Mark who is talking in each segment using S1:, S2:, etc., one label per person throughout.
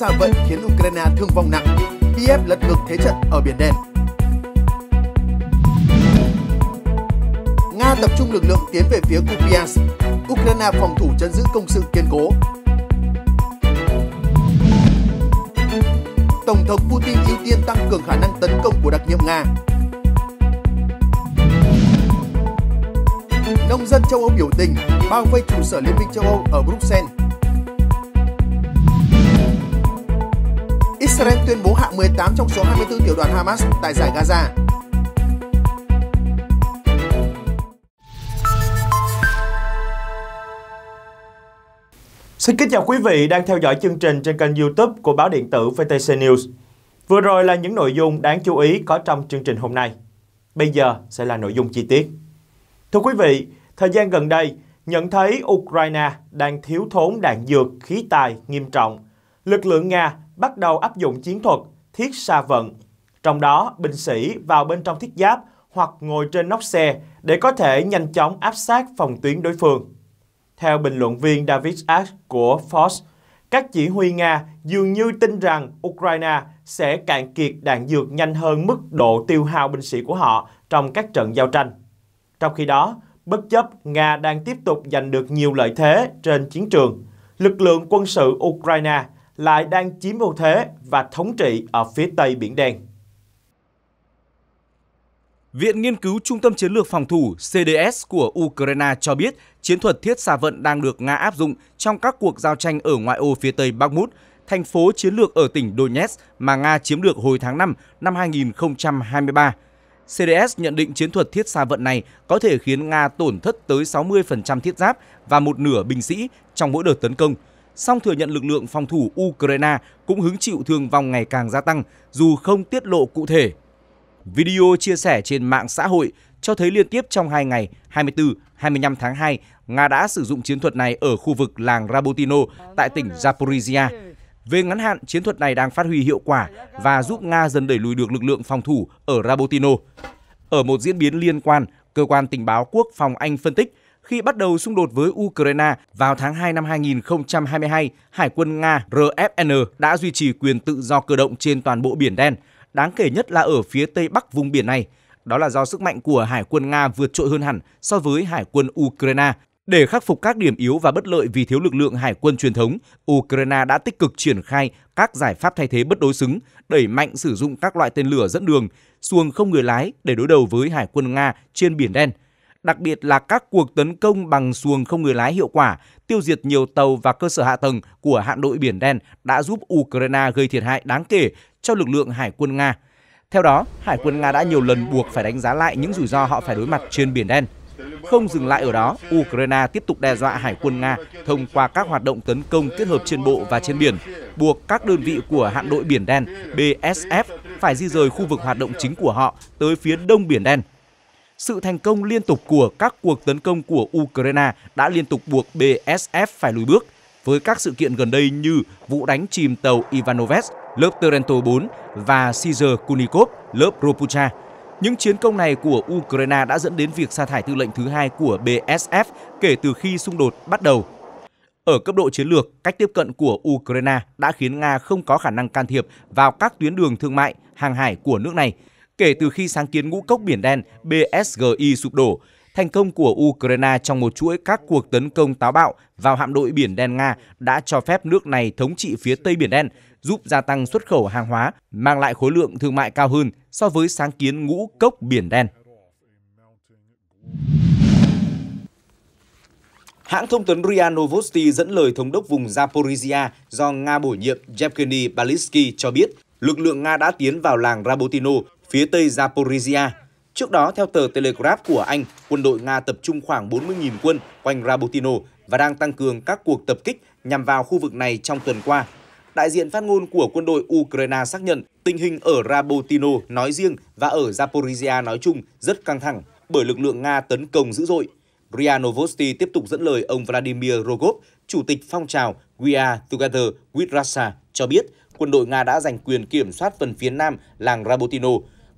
S1: xả vẫn khiến Ukraine thương vong nặng. Kiev lật ngược thế trận ở Biển Đen. Nga tập trung lực lượng tiến về phía Kupiansk. Ukraine phòng thủ chân giữ công sự kiên cố. Tổng thống Putin ưu tiên tăng cường khả năng tấn công của đặc nhiệm Nga. Nông dân châu Âu biểu tình bao vây trụ sở Liên minh châu Âu ở Bruxelles Israel tuyên bố hạ 18 trong số 24 tiểu đoàn Hamas tại giải Gaza.
S2: Xin kính chào quý vị đang theo dõi chương trình trên kênh YouTube của báo điện tử VTC News. Vừa rồi là những nội dung đáng chú ý có trong chương trình hôm nay. Bây giờ sẽ là nội dung chi tiết. Thưa quý vị, thời gian gần đây, nhận thấy Ukraine đang thiếu thốn đạn dược, khí tài nghiêm trọng. Lực lượng Nga bắt đầu áp dụng chiến thuật thiết xa vận. Trong đó, binh sĩ vào bên trong thiết giáp hoặc ngồi trên nóc xe để có thể nhanh chóng áp sát phòng tuyến đối phương. Theo bình luận viên David Ash của Fox, các chỉ huy Nga dường như tin rằng Ukraine sẽ cạn kiệt đạn dược nhanh hơn mức độ tiêu hao binh sĩ của họ trong các trận giao tranh. Trong khi đó, bất chấp Nga đang tiếp tục giành được nhiều lợi thế trên chiến trường, lực lượng quân sự Ukraine lại đang chiếm ưu thế và thống trị ở phía Tây Biển Đen.
S3: Viện Nghiên cứu Trung tâm Chiến lược Phòng thủ CDS của Ukraine cho biết chiến thuật thiết xa vận đang được Nga áp dụng trong các cuộc giao tranh ở ngoại ô phía Tây Bakhmut, thành phố chiến lược ở tỉnh Donetsk mà Nga chiếm được hồi tháng 5 năm 2023. CDS nhận định chiến thuật thiết xa vận này có thể khiến Nga tổn thất tới 60% thiết giáp và một nửa binh sĩ trong mỗi đợt tấn công – song thừa nhận lực lượng phòng thủ Ukraine cũng hứng chịu thương vong ngày càng gia tăng, dù không tiết lộ cụ thể. Video chia sẻ trên mạng xã hội cho thấy liên tiếp trong 2 ngày 24-25 tháng 2, Nga đã sử dụng chiến thuật này ở khu vực làng Rabotino tại tỉnh Zaporizhia. Về ngắn hạn, chiến thuật này đang phát huy hiệu quả và giúp Nga dần đẩy lùi được lực lượng phòng thủ ở Rabotino. Ở một diễn biến liên quan, cơ quan tình báo quốc phòng Anh phân tích khi bắt đầu xung đột với Ukraine vào tháng 2 năm 2022, Hải quân Nga RFN đã duy trì quyền tự do cơ động trên toàn bộ Biển Đen, đáng kể nhất là ở phía tây bắc vùng biển này. Đó là do sức mạnh của Hải quân Nga vượt trội hơn hẳn so với Hải quân Ukraine. Để khắc phục các điểm yếu và bất lợi vì thiếu lực lượng hải quân truyền thống, Ukraine đã tích cực triển khai các giải pháp thay thế bất đối xứng, đẩy mạnh sử dụng các loại tên lửa dẫn đường, xuồng không người lái để đối đầu với hải quân Nga trên Biển Đen – đặc biệt là các cuộc tấn công bằng xuồng không người lái hiệu quả, tiêu diệt nhiều tàu và cơ sở hạ tầng của hạm đội Biển Đen đã giúp Ukraine gây thiệt hại đáng kể cho lực lượng hải quân Nga. Theo đó, Hải quân Nga đã nhiều lần buộc phải đánh giá lại những rủi ro họ phải đối mặt trên Biển Đen. Không dừng lại ở đó, Ukraine tiếp tục đe dọa hải quân Nga thông qua các hoạt động tấn công kết hợp trên bộ và trên biển, buộc các đơn vị của hạm đội Biển Đen BSF phải di rời khu vực hoạt động chính của họ tới phía đông Biển Đen sự thành công liên tục của các cuộc tấn công của Ukraine đã liên tục buộc BSF phải lùi bước với các sự kiện gần đây như vụ đánh chìm tàu Ivanovets lớp Torento 4 và Caesar Kunikov lớp Ropucha. Những chiến công này của Ukraine đã dẫn đến việc sa thải tư lệnh thứ hai của BSF kể từ khi xung đột bắt đầu. Ở cấp độ chiến lược, cách tiếp cận của Ukraine đã khiến Nga không có khả năng can thiệp vào các tuyến đường thương mại, hàng hải của nước này – Kể từ khi sáng kiến ngũ cốc Biển Đen BSGI sụp đổ, thành công của Ukraine trong một chuỗi các cuộc tấn công táo bạo vào hạm đội Biển Đen Nga đã cho phép nước này thống trị phía Tây Biển Đen, giúp gia tăng xuất khẩu hàng hóa, mang lại khối lượng thương mại cao hơn so với sáng kiến ngũ cốc Biển Đen. Hãng thông tấn RIA Novosti dẫn lời thống đốc vùng Zaporizhia do Nga bổ nhiệm Yevgeny Balitsky cho biết lực lượng Nga đã tiến vào làng Rabotino phía tây Zaporizhia. Trước đó, theo tờ Telegraph của Anh, quân đội Nga tập trung khoảng 40.000 quân quanh Rabotino và đang tăng cường các cuộc tập kích nhằm vào khu vực này trong tuần qua. Đại diện phát ngôn của quân đội Ukraine xác nhận tình hình ở Rabotino nói riêng và ở Zaporizhia nói chung rất căng thẳng bởi lực lượng Nga tấn công dữ dội. Ria Novosti tiếp tục dẫn lời ông Vladimir Rogov, chủ tịch phong trào We Are Together with Russia, cho biết quân đội Nga đã giành quyền kiểm soát phần phía nam làng Rabotino,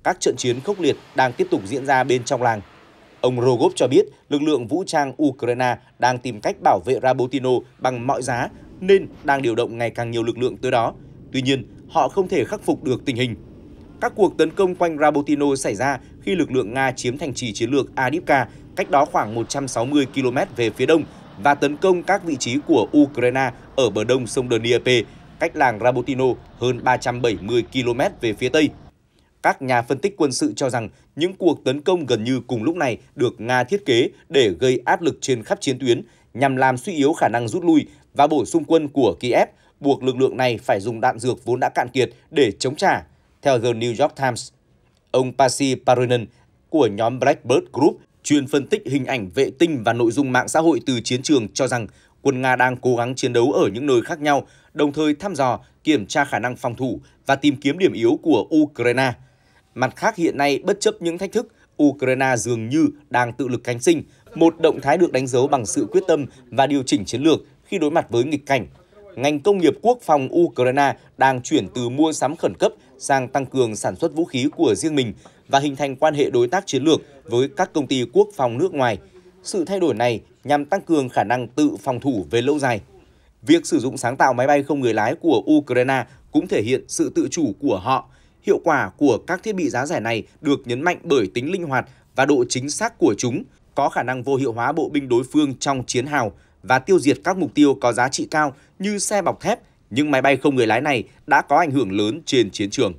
S3: các trận chiến khốc liệt đang tiếp tục diễn ra bên trong làng. Ông Rogov cho biết lực lượng vũ trang Ukraine đang tìm cách bảo vệ Rabotino bằng mọi giá nên đang điều động ngày càng nhiều lực lượng tới đó. Tuy nhiên, họ không thể khắc phục được tình hình. Các cuộc tấn công quanh Rabotino xảy ra khi lực lượng Nga chiếm thành trì chiến lược Adivka cách đó khoảng 160 km về phía đông và tấn công các vị trí của Ukraine ở bờ đông sông Dnieper cách làng Rabotino hơn 370 km về phía tây các nhà phân tích quân sự cho rằng những cuộc tấn công gần như cùng lúc này được Nga thiết kế để gây áp lực trên khắp chiến tuyến nhằm làm suy yếu khả năng rút lui và bổ sung quân của Kiev, buộc lực lượng này phải dùng đạn dược vốn đã cạn kiệt để chống trả, theo The New York Times. Ông Pasi Paronen của nhóm Blackbird Group chuyên phân tích hình ảnh vệ tinh và nội dung mạng xã hội từ chiến trường cho rằng quân Nga đang cố gắng chiến đấu ở những nơi khác nhau, đồng thời thăm dò, kiểm tra khả năng phòng thủ và tìm kiếm điểm yếu của Ukraine – Mặt khác hiện nay, bất chấp những thách thức, Ukraine dường như đang tự lực cánh sinh, một động thái được đánh dấu bằng sự quyết tâm và điều chỉnh chiến lược khi đối mặt với nghịch cảnh. Ngành công nghiệp quốc phòng Ukraine đang chuyển từ mua sắm khẩn cấp sang tăng cường sản xuất vũ khí của riêng mình và hình thành quan hệ đối tác chiến lược với các công ty quốc phòng nước ngoài. Sự thay đổi này nhằm tăng cường khả năng tự phòng thủ về lâu dài. Việc sử dụng sáng tạo máy bay không người lái của Ukraine cũng thể hiện sự tự chủ của họ – hiệu quả của các thiết bị giá rẻ này được nhấn mạnh bởi tính linh hoạt và độ chính xác của chúng, có khả năng vô hiệu hóa bộ binh đối phương trong chiến hào và tiêu diệt các mục tiêu có giá trị cao như xe bọc thép, nhưng máy bay không người lái này đã có ảnh hưởng lớn trên chiến trường.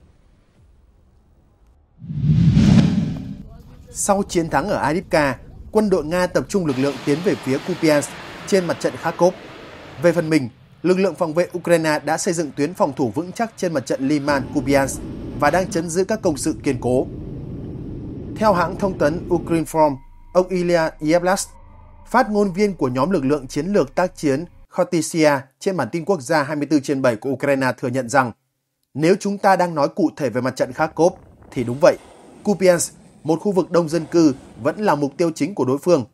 S1: Sau chiến thắng ở Adipka, quân đội Nga tập trung lực lượng tiến về phía Kupiansk trên mặt trận Kharkov. Về phần mình, lực lượng phòng vệ Ukraine đã xây dựng tuyến phòng thủ vững chắc trên mặt trận Liman Kupiansk và đang chấn giữ các công sự kiên cố. Theo hãng thông tấn Ukrinform, ông Ilya Yevlas, phát ngôn viên của nhóm lực lượng chiến lược tác chiến Khotisia trên bản tin quốc gia 24 trên 7 của Ukraine thừa nhận rằng nếu chúng ta đang nói cụ thể về mặt trận Kharkov thì đúng vậy, Kupiansk, một khu vực đông dân cư, vẫn là mục tiêu chính của đối phương.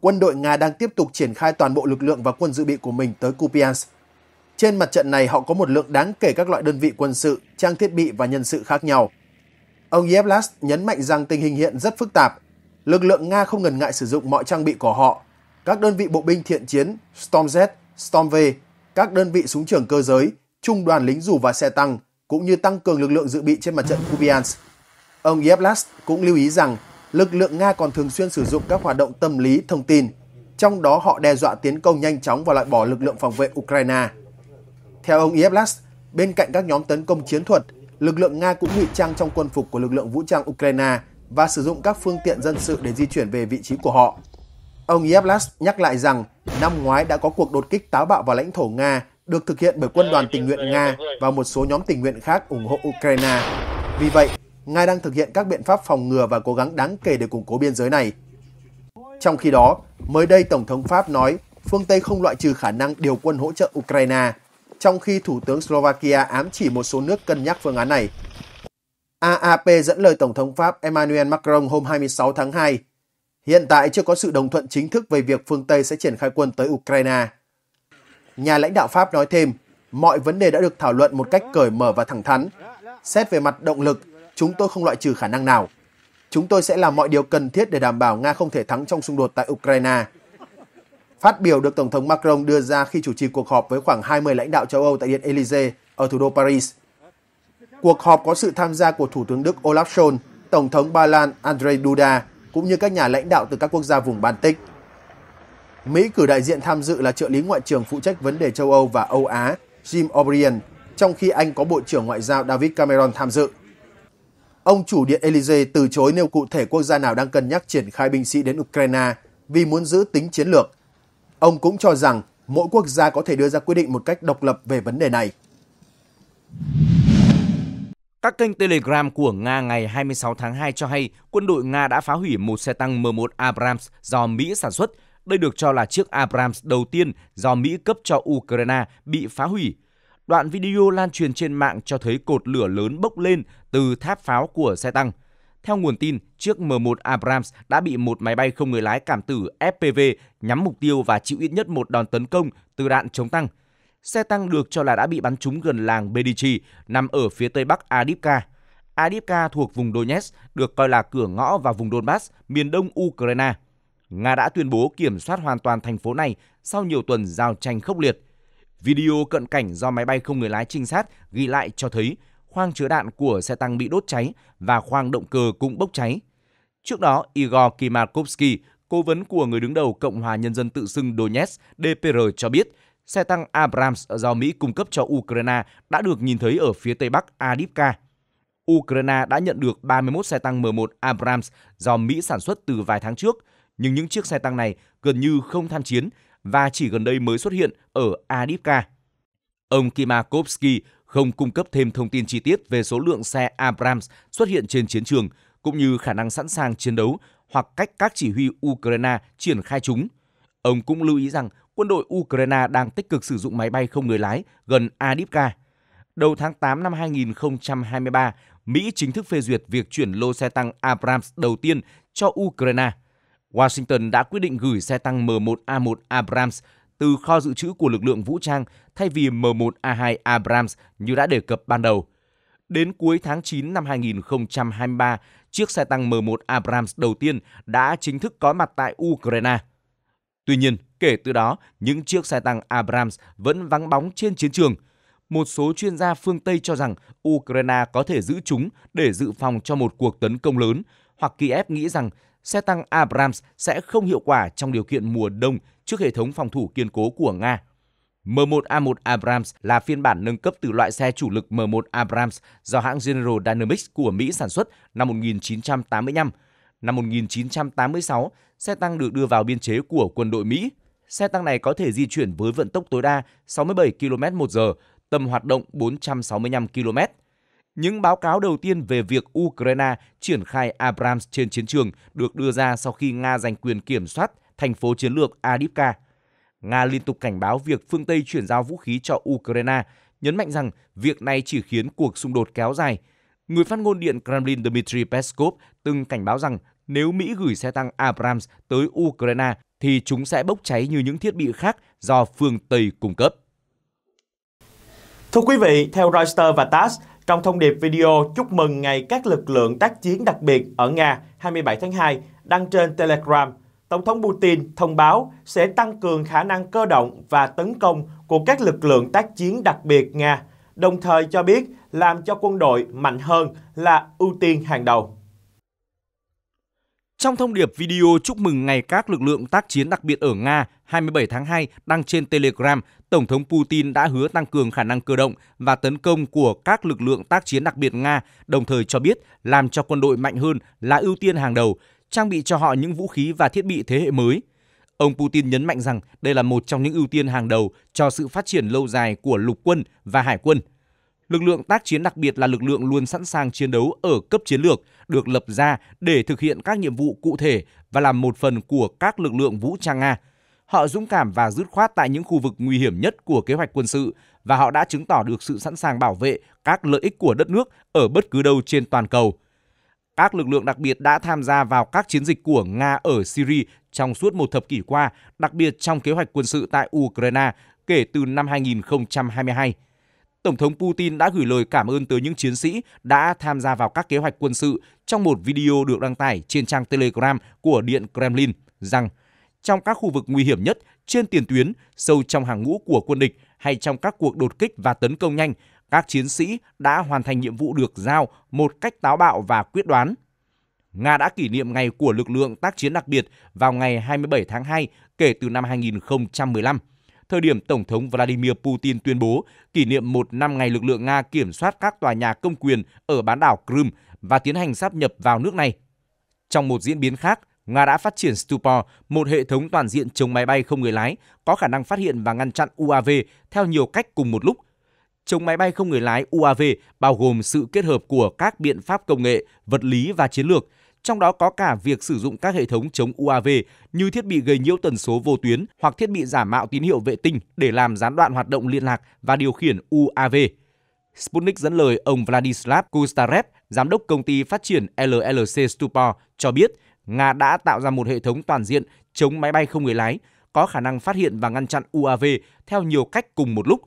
S1: Quân đội Nga đang tiếp tục triển khai toàn bộ lực lượng và quân dự bị của mình tới Kupiansk trên mặt trận này họ có một lượng đáng kể các loại đơn vị quân sự, trang thiết bị và nhân sự khác nhau. Ông Yevlas nhấn mạnh rằng tình hình hiện rất phức tạp. Lực lượng Nga không ngần ngại sử dụng mọi trang bị của họ. Các đơn vị bộ binh thiện chiến, Storm Z, Storm V, các đơn vị súng trường cơ giới, trung đoàn lính dù và xe tăng, cũng như tăng cường lực lượng dự bị trên mặt trận Kupiansk. Ông Yevlas cũng lưu ý rằng lực lượng Nga còn thường xuyên sử dụng các hoạt động tâm lý, thông tin, trong đó họ đe dọa tiến công nhanh chóng và loại bỏ lực lượng phòng vệ Ukraine. Theo ông Yevlas, bên cạnh các nhóm tấn công chiến thuật, lực lượng Nga cũng ngụy trang trong quân phục của lực lượng vũ trang Ukraine và sử dụng các phương tiện dân sự để di chuyển về vị trí của họ. Ông Yevlas nhắc lại rằng năm ngoái đã có cuộc đột kích táo bạo vào lãnh thổ Nga được thực hiện bởi quân đoàn tình nguyện Nga và một số nhóm tình nguyện khác ủng hộ Ukraine. Vì vậy, Nga đang thực hiện các biện pháp phòng ngừa và cố gắng đáng kể để củng cố biên giới này. Trong khi đó, mới đây Tổng thống Pháp nói phương Tây không loại trừ khả năng điều quân hỗ trợ Ukraine – trong khi Thủ tướng Slovakia ám chỉ một số nước cân nhắc phương án này. AAP dẫn lời Tổng thống Pháp Emmanuel Macron hôm 26 tháng 2. Hiện tại chưa có sự đồng thuận chính thức về việc phương Tây sẽ triển khai quân tới Ukraine. Nhà lãnh đạo Pháp nói thêm, mọi vấn đề đã được thảo luận một cách cởi mở và thẳng thắn. Xét về mặt động lực, chúng tôi không loại trừ khả năng nào. Chúng tôi sẽ làm mọi điều cần thiết để đảm bảo Nga không thể thắng trong xung đột tại Ukraine. Phát biểu được Tổng thống Macron đưa ra khi chủ trì cuộc họp với khoảng 20 lãnh đạo châu Âu tại Điện Élysée ở thủ đô Paris. Cuộc họp có sự tham gia của Thủ tướng Đức Olaf Scholz, Tổng thống Ba Lan Andrzej Duda cũng như các nhà lãnh đạo từ các quốc gia vùng Baltic. Mỹ cử đại diện tham dự là trợ lý ngoại trưởng phụ trách vấn đề châu Âu và Âu Á Jim O'Brien, trong khi Anh có Bộ trưởng Ngoại giao David Cameron tham dự. Ông chủ Điện Elysee từ chối nêu cụ thể quốc gia nào đang cân nhắc triển khai binh sĩ đến Ukraine vì muốn giữ tính chiến lược – Ông cũng cho rằng mỗi quốc gia có thể đưa ra quyết định một cách độc lập về vấn đề này.
S3: Các kênh Telegram của Nga ngày 26 tháng 2 cho hay quân đội Nga đã phá hủy một xe tăng M1 Abrams do Mỹ sản xuất. Đây được cho là chiếc Abrams đầu tiên do Mỹ cấp cho Ukraine bị phá hủy. Đoạn video lan truyền trên mạng cho thấy cột lửa lớn bốc lên từ tháp pháo của xe tăng – theo nguồn tin, chiếc M1 Abrams đã bị một máy bay không người lái cảm tử FPV nhắm mục tiêu và chịu ít nhất một đòn tấn công từ đạn chống tăng. Xe tăng được cho là đã bị bắn trúng gần làng Bedichi, nằm ở phía tây bắc Adipka. Adipka thuộc vùng Donetsk, được coi là cửa ngõ vào vùng Donbass, miền đông Ukraine. Nga đã tuyên bố kiểm soát hoàn toàn thành phố này sau nhiều tuần giao tranh khốc liệt. Video cận cảnh do máy bay không người lái trinh sát ghi lại cho thấy khoang chứa đạn của xe tăng bị đốt cháy và khoang động cơ cũng bốc cháy. Trước đó, Igor Kimarkovsky, cố vấn của người đứng đầu Cộng hòa Nhân dân tự xưng Donetsk DPR cho biết, xe tăng Abrams do Mỹ cung cấp cho Ukraine đã được nhìn thấy ở phía tây bắc Adipka. Ukraine đã nhận được 31 xe tăng M1 Abrams do Mỹ sản xuất từ vài tháng trước, nhưng những chiếc xe tăng này gần như không tham chiến và chỉ gần đây mới xuất hiện ở Adipka. Ông Kimakovsky không cung cấp thêm thông tin chi tiết về số lượng xe Abrams xuất hiện trên chiến trường, cũng như khả năng sẵn sàng chiến đấu hoặc cách các chỉ huy Ukraine triển khai chúng. Ông cũng lưu ý rằng quân đội Ukraine đang tích cực sử dụng máy bay không người lái gần Adipka. Đầu tháng 8 năm 2023, Mỹ chính thức phê duyệt việc chuyển lô xe tăng Abrams đầu tiên cho Ukraine. Washington đã quyết định gửi xe tăng M1A1 Abrams từ kho dự trữ của lực lượng vũ trang thay vì M1A2 Abrams như đã đề cập ban đầu. Đến cuối tháng 9 năm 2023, chiếc xe tăng M1 Abrams đầu tiên đã chính thức có mặt tại Ukraine. Tuy nhiên, kể từ đó, những chiếc xe tăng Abrams vẫn vắng bóng trên chiến trường. Một số chuyên gia phương Tây cho rằng Ukraine có thể giữ chúng để dự phòng cho một cuộc tấn công lớn, hoặc Kiev nghĩ rằng xe tăng Abrams sẽ không hiệu quả trong điều kiện mùa đông trước hệ thống phòng thủ kiên cố của Nga. M1A1 Abrams là phiên bản nâng cấp từ loại xe chủ lực M1 Abrams do hãng General Dynamics của Mỹ sản xuất năm 1985. Năm 1986, xe tăng được đưa vào biên chế của quân đội Mỹ. Xe tăng này có thể di chuyển với vận tốc tối đa 67 km/h, tầm hoạt động 465 km. Những báo cáo đầu tiên về việc Ukraine triển khai Abrams trên chiến trường được đưa ra sau khi Nga giành quyền kiểm soát thành phố chiến lược Adivka. Nga liên tục cảnh báo việc phương Tây chuyển giao vũ khí cho Ukraine, nhấn mạnh rằng việc này chỉ khiến cuộc xung đột kéo dài. Người phát ngôn Điện Kremlin Dmitry Peskov từng cảnh báo rằng nếu Mỹ gửi xe tăng Abrams tới Ukraine thì chúng sẽ bốc cháy như những thiết bị khác do phương Tây cung cấp. Thưa
S2: quý vị, theo Reuters và TASS, trong thông điệp video chúc mừng ngày các lực lượng tác chiến đặc biệt ở Nga 27 tháng 2 đăng trên Telegram, Tổng thống Putin thông báo sẽ tăng cường khả năng cơ động và tấn công của các lực lượng tác chiến đặc biệt Nga, đồng thời cho biết làm cho quân đội mạnh hơn là ưu tiên hàng đầu.
S3: Trong thông điệp video chúc mừng ngày các lực lượng tác chiến đặc biệt ở Nga 27 tháng 2 đăng trên Telegram, Tổng thống Putin đã hứa tăng cường khả năng cơ động và tấn công của các lực lượng tác chiến đặc biệt Nga, đồng thời cho biết làm cho quân đội mạnh hơn là ưu tiên hàng đầu, trang bị cho họ những vũ khí và thiết bị thế hệ mới. Ông Putin nhấn mạnh rằng đây là một trong những ưu tiên hàng đầu cho sự phát triển lâu dài của lục quân và hải quân – Lực lượng tác chiến đặc biệt là lực lượng luôn sẵn sàng chiến đấu ở cấp chiến lược, được lập ra để thực hiện các nhiệm vụ cụ thể và làm một phần của các lực lượng vũ trang Nga. Họ dũng cảm và dứt khoát tại những khu vực nguy hiểm nhất của kế hoạch quân sự và họ đã chứng tỏ được sự sẵn sàng bảo vệ các lợi ích của đất nước ở bất cứ đâu trên toàn cầu. Các lực lượng đặc biệt đã tham gia vào các chiến dịch của Nga ở Syria trong suốt một thập kỷ qua, đặc biệt trong kế hoạch quân sự tại Ukraine kể từ năm 2022. Tổng thống Putin đã gửi lời cảm ơn tới những chiến sĩ đã tham gia vào các kế hoạch quân sự trong một video được đăng tải trên trang Telegram của Điện Kremlin rằng trong các khu vực nguy hiểm nhất trên tiền tuyến, sâu trong hàng ngũ của quân địch hay trong các cuộc đột kích và tấn công nhanh, các chiến sĩ đã hoàn thành nhiệm vụ được giao một cách táo bạo và quyết đoán. Nga đã kỷ niệm ngày của lực lượng tác chiến đặc biệt vào ngày 27 tháng 2 kể từ năm 2015 thời điểm Tổng thống Vladimir Putin tuyên bố kỷ niệm một năm ngày lực lượng Nga kiểm soát các tòa nhà công quyền ở bán đảo Crimea và tiến hành sáp nhập vào nước này. Trong một diễn biến khác, Nga đã phát triển Stupor, một hệ thống toàn diện chống máy bay không người lái, có khả năng phát hiện và ngăn chặn UAV theo nhiều cách cùng một lúc. Chống máy bay không người lái UAV bao gồm sự kết hợp của các biện pháp công nghệ, vật lý và chiến lược – trong đó có cả việc sử dụng các hệ thống chống UAV như thiết bị gây nhiễu tần số vô tuyến hoặc thiết bị giả mạo tín hiệu vệ tinh để làm gián đoạn hoạt động liên lạc và điều khiển UAV. Sputnik dẫn lời ông Vladislav Kustarev, giám đốc công ty phát triển LLC Stupor, cho biết Nga đã tạo ra một hệ thống toàn diện chống máy bay không người lái, có khả năng phát hiện và ngăn chặn UAV theo nhiều cách cùng một lúc.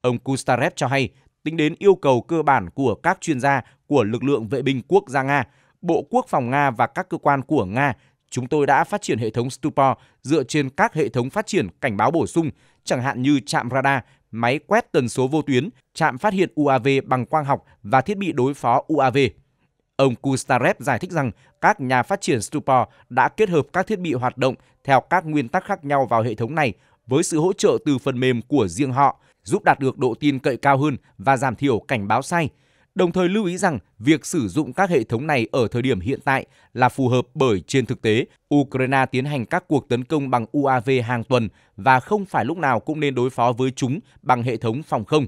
S3: Ông Kustarev cho hay, tính đến yêu cầu cơ bản của các chuyên gia của lực lượng vệ binh quốc gia Nga – Bộ Quốc phòng Nga và các cơ quan của Nga, chúng tôi đã phát triển hệ thống Stupor dựa trên các hệ thống phát triển cảnh báo bổ sung, chẳng hạn như trạm radar, máy quét tần số vô tuyến, trạm phát hiện UAV bằng quang học và thiết bị đối phó UAV. Ông Kustarev giải thích rằng các nhà phát triển Stupor đã kết hợp các thiết bị hoạt động theo các nguyên tắc khác nhau vào hệ thống này với sự hỗ trợ từ phần mềm của riêng họ, giúp đạt được độ tin cậy cao hơn và giảm thiểu cảnh báo sai – đồng thời lưu ý rằng việc sử dụng các hệ thống này ở thời điểm hiện tại là phù hợp bởi trên thực tế, Ukraine tiến hành các cuộc tấn công bằng UAV hàng tuần và không phải lúc nào cũng nên đối phó với chúng bằng hệ thống phòng không.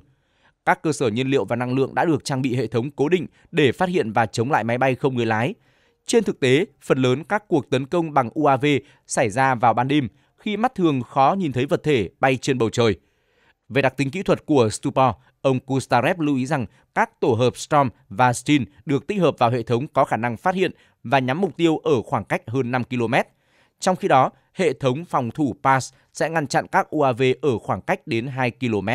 S3: Các cơ sở nhiên liệu và năng lượng đã được trang bị hệ thống cố định để phát hiện và chống lại máy bay không người lái. Trên thực tế, phần lớn các cuộc tấn công bằng UAV xảy ra vào ban đêm khi mắt thường khó nhìn thấy vật thể bay trên bầu trời. Về đặc tính kỹ thuật của Stupor, Ông Kustarev lưu ý rằng các tổ hợp Storm và Steel được tích hợp vào hệ thống có khả năng phát hiện và nhắm mục tiêu ở khoảng cách hơn 5 km. Trong khi đó, hệ thống phòng thủ PASS sẽ ngăn chặn các UAV ở khoảng cách đến 2 km.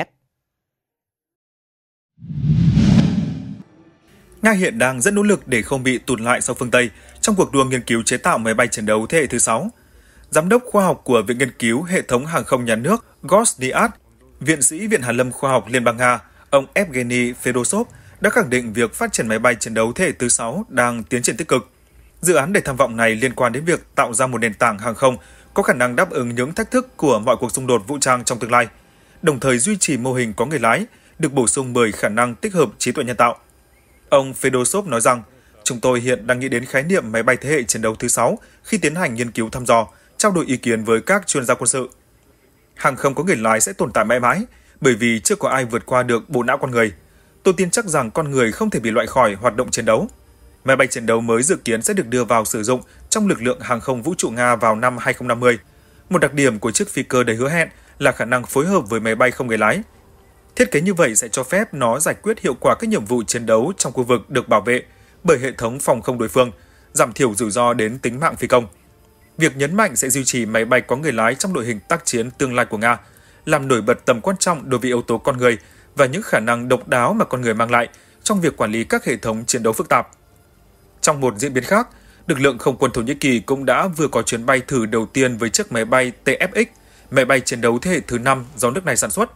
S3: Nga hiện đang
S4: rất nỗ lực để không bị tụt lại sau phương Tây trong cuộc đua nghiên cứu chế tạo máy bay chiến đấu thế hệ thứ 6. Giám đốc khoa học của Viện Nghiên cứu Hệ thống Hàng không Nhà nước Gosniat, Viện sĩ Viện Hàn lâm Khoa học Liên bang Nga, Ông Evgeny Fedosov đã khẳng định việc phát triển máy bay chiến đấu thế hệ thứ 6 đang tiến triển tích cực. Dự án đầy tham vọng này liên quan đến việc tạo ra một nền tảng hàng không có khả năng đáp ứng những thách thức của mọi cuộc xung đột vũ trang trong tương lai, đồng thời duy trì mô hình có người lái, được bổ sung bởi khả năng tích hợp trí tuệ nhân tạo. Ông Fedosov nói rằng, chúng tôi hiện đang nghĩ đến khái niệm máy bay thế hệ chiến đấu thứ 6 khi tiến hành nghiên cứu thăm dò, trao đổi ý kiến với các chuyên gia quân sự. Hàng không có người lái sẽ tồn tại mãi mãi, bởi vì chưa có ai vượt qua được bộ não con người. Tôi tin chắc rằng con người không thể bị loại khỏi hoạt động chiến đấu. Máy bay chiến đấu mới dự kiến sẽ được đưa vào sử dụng trong lực lượng hàng không vũ trụ Nga vào năm 2050. Một đặc điểm của chiếc phi cơ đầy hứa hẹn là khả năng phối hợp với máy bay không người lái. Thiết kế như vậy sẽ cho phép nó giải quyết hiệu quả các nhiệm vụ chiến đấu trong khu vực được bảo vệ bởi hệ thống phòng không đối phương, giảm thiểu rủi ro đến tính mạng phi công. Việc nhấn mạnh sẽ duy trì máy bay có người lái trong đội hình tác chiến tương lai của Nga – làm nổi bật tầm quan trọng đối với yếu tố con người và những khả năng độc đáo mà con người mang lại trong việc quản lý các hệ thống chiến đấu phức tạp. Trong một diễn biến khác, lực lượng không quân Thổ Nhĩ Kỳ cũng đã vừa có chuyến bay thử đầu tiên với chiếc máy bay TFX, máy bay chiến đấu thế hệ thứ 5 do nước này sản xuất.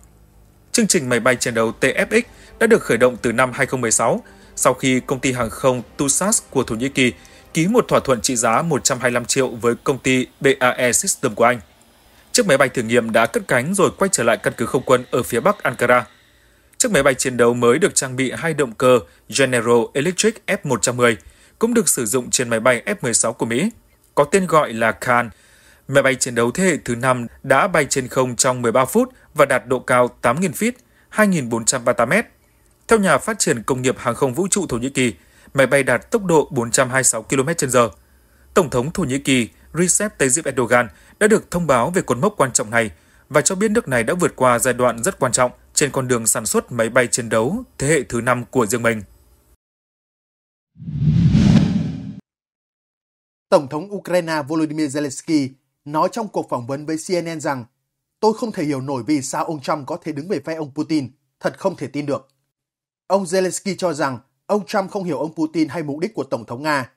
S4: Chương trình máy bay chiến đấu TFX đã được khởi động từ năm 2016 sau khi công ty hàng không Tusas của Thổ Nhĩ Kỳ ký một thỏa thuận trị giá 125 triệu với công ty BAE System của Anh. Chiếc máy bay thử nghiệm đã cất cánh rồi quay trở lại căn cứ không quân ở phía bắc Ankara. Chiếc máy bay chiến đấu mới được trang bị hai động cơ General Electric F-110, cũng được sử dụng trên máy bay F-16 của Mỹ, có tên gọi là Khan. Máy bay chiến đấu thế hệ thứ 5 đã bay trên không trong 13 phút và đạt độ cao 8.000 feet, 2.438 m. Theo nhà phát triển công nghiệp hàng không vũ trụ Thổ Nhĩ Kỳ, máy bay đạt tốc độ 426 km/h. Tổng thống Thổ Nhĩ Kỳ Recep Tayyip Erdogan đã được thông báo về cột mốc quan trọng này và cho biết nước này đã vượt qua giai đoạn rất quan trọng trên con đường sản xuất máy bay chiến đấu thế hệ thứ năm của riêng mình.
S1: Tổng thống Ukraine Volodymyr Zelensky nói trong cuộc phỏng vấn với CNN rằng Tôi không thể hiểu nổi vì sao ông Trump có thể đứng về phe ông Putin, thật không thể tin được. Ông Zelensky cho rằng ông Trump không hiểu ông Putin hay mục đích của Tổng thống Nga.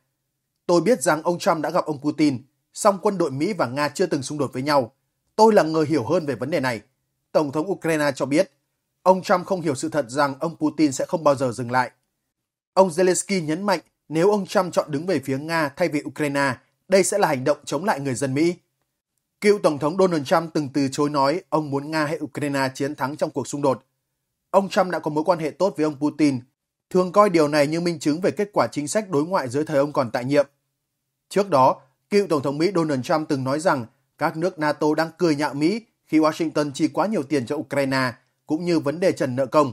S1: Tôi biết rằng ông Trump đã gặp ông Putin song quân đội Mỹ và Nga chưa từng xung đột với nhau. Tôi là người hiểu hơn về vấn đề này. Tổng thống Ukraine cho biết, ông Trump không hiểu sự thật rằng ông Putin sẽ không bao giờ dừng lại. Ông Zelensky nhấn mạnh nếu ông Trump chọn đứng về phía Nga thay vì Ukraine, đây sẽ là hành động chống lại người dân Mỹ. Cựu Tổng thống Donald Trump từng từ chối nói ông muốn Nga hay Ukraine chiến thắng trong cuộc xung đột. Ông Trump đã có mối quan hệ tốt với ông Putin, thường coi điều này như minh chứng về kết quả chính sách đối ngoại dưới thời ông còn tại nhiệm. Trước đó, Cựu Tổng thống Mỹ Donald Trump từng nói rằng các nước NATO đang cười nhạo Mỹ khi Washington chi quá nhiều tiền cho Ukraine, cũng như vấn đề trần nợ công.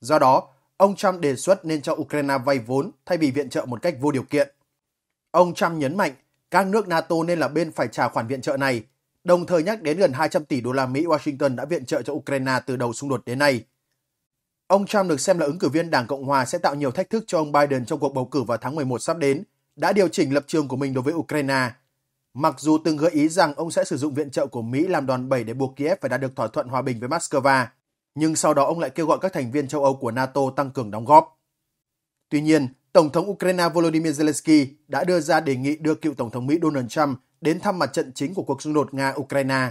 S1: Do đó, ông Trump đề xuất nên cho Ukraine vay vốn thay vì viện trợ một cách vô điều kiện. Ông Trump nhấn mạnh các nước NATO nên là bên phải trả khoản viện trợ này, đồng thời nhắc đến gần 200 tỷ đô la Mỹ Washington đã viện trợ cho Ukraine từ đầu xung đột đến nay. Ông Trump được xem là ứng cử viên Đảng Cộng Hòa sẽ tạo nhiều thách thức cho ông Biden trong cuộc bầu cử vào tháng 11 sắp đến – đã điều chỉnh lập trường của mình đối với Ukraine. Mặc dù từng gợi ý rằng ông sẽ sử dụng viện trợ của Mỹ làm đòn bẩy để buộc Kiev phải đạt được thỏa thuận hòa bình với Moscow, nhưng sau đó ông lại kêu gọi các thành viên châu Âu của NATO tăng cường đóng góp. Tuy nhiên, Tổng thống Ukraine Volodymyr Zelensky đã đưa ra đề nghị đưa cựu Tổng thống Mỹ Donald Trump đến thăm mặt trận chính của cuộc xung đột Nga-Ukraine.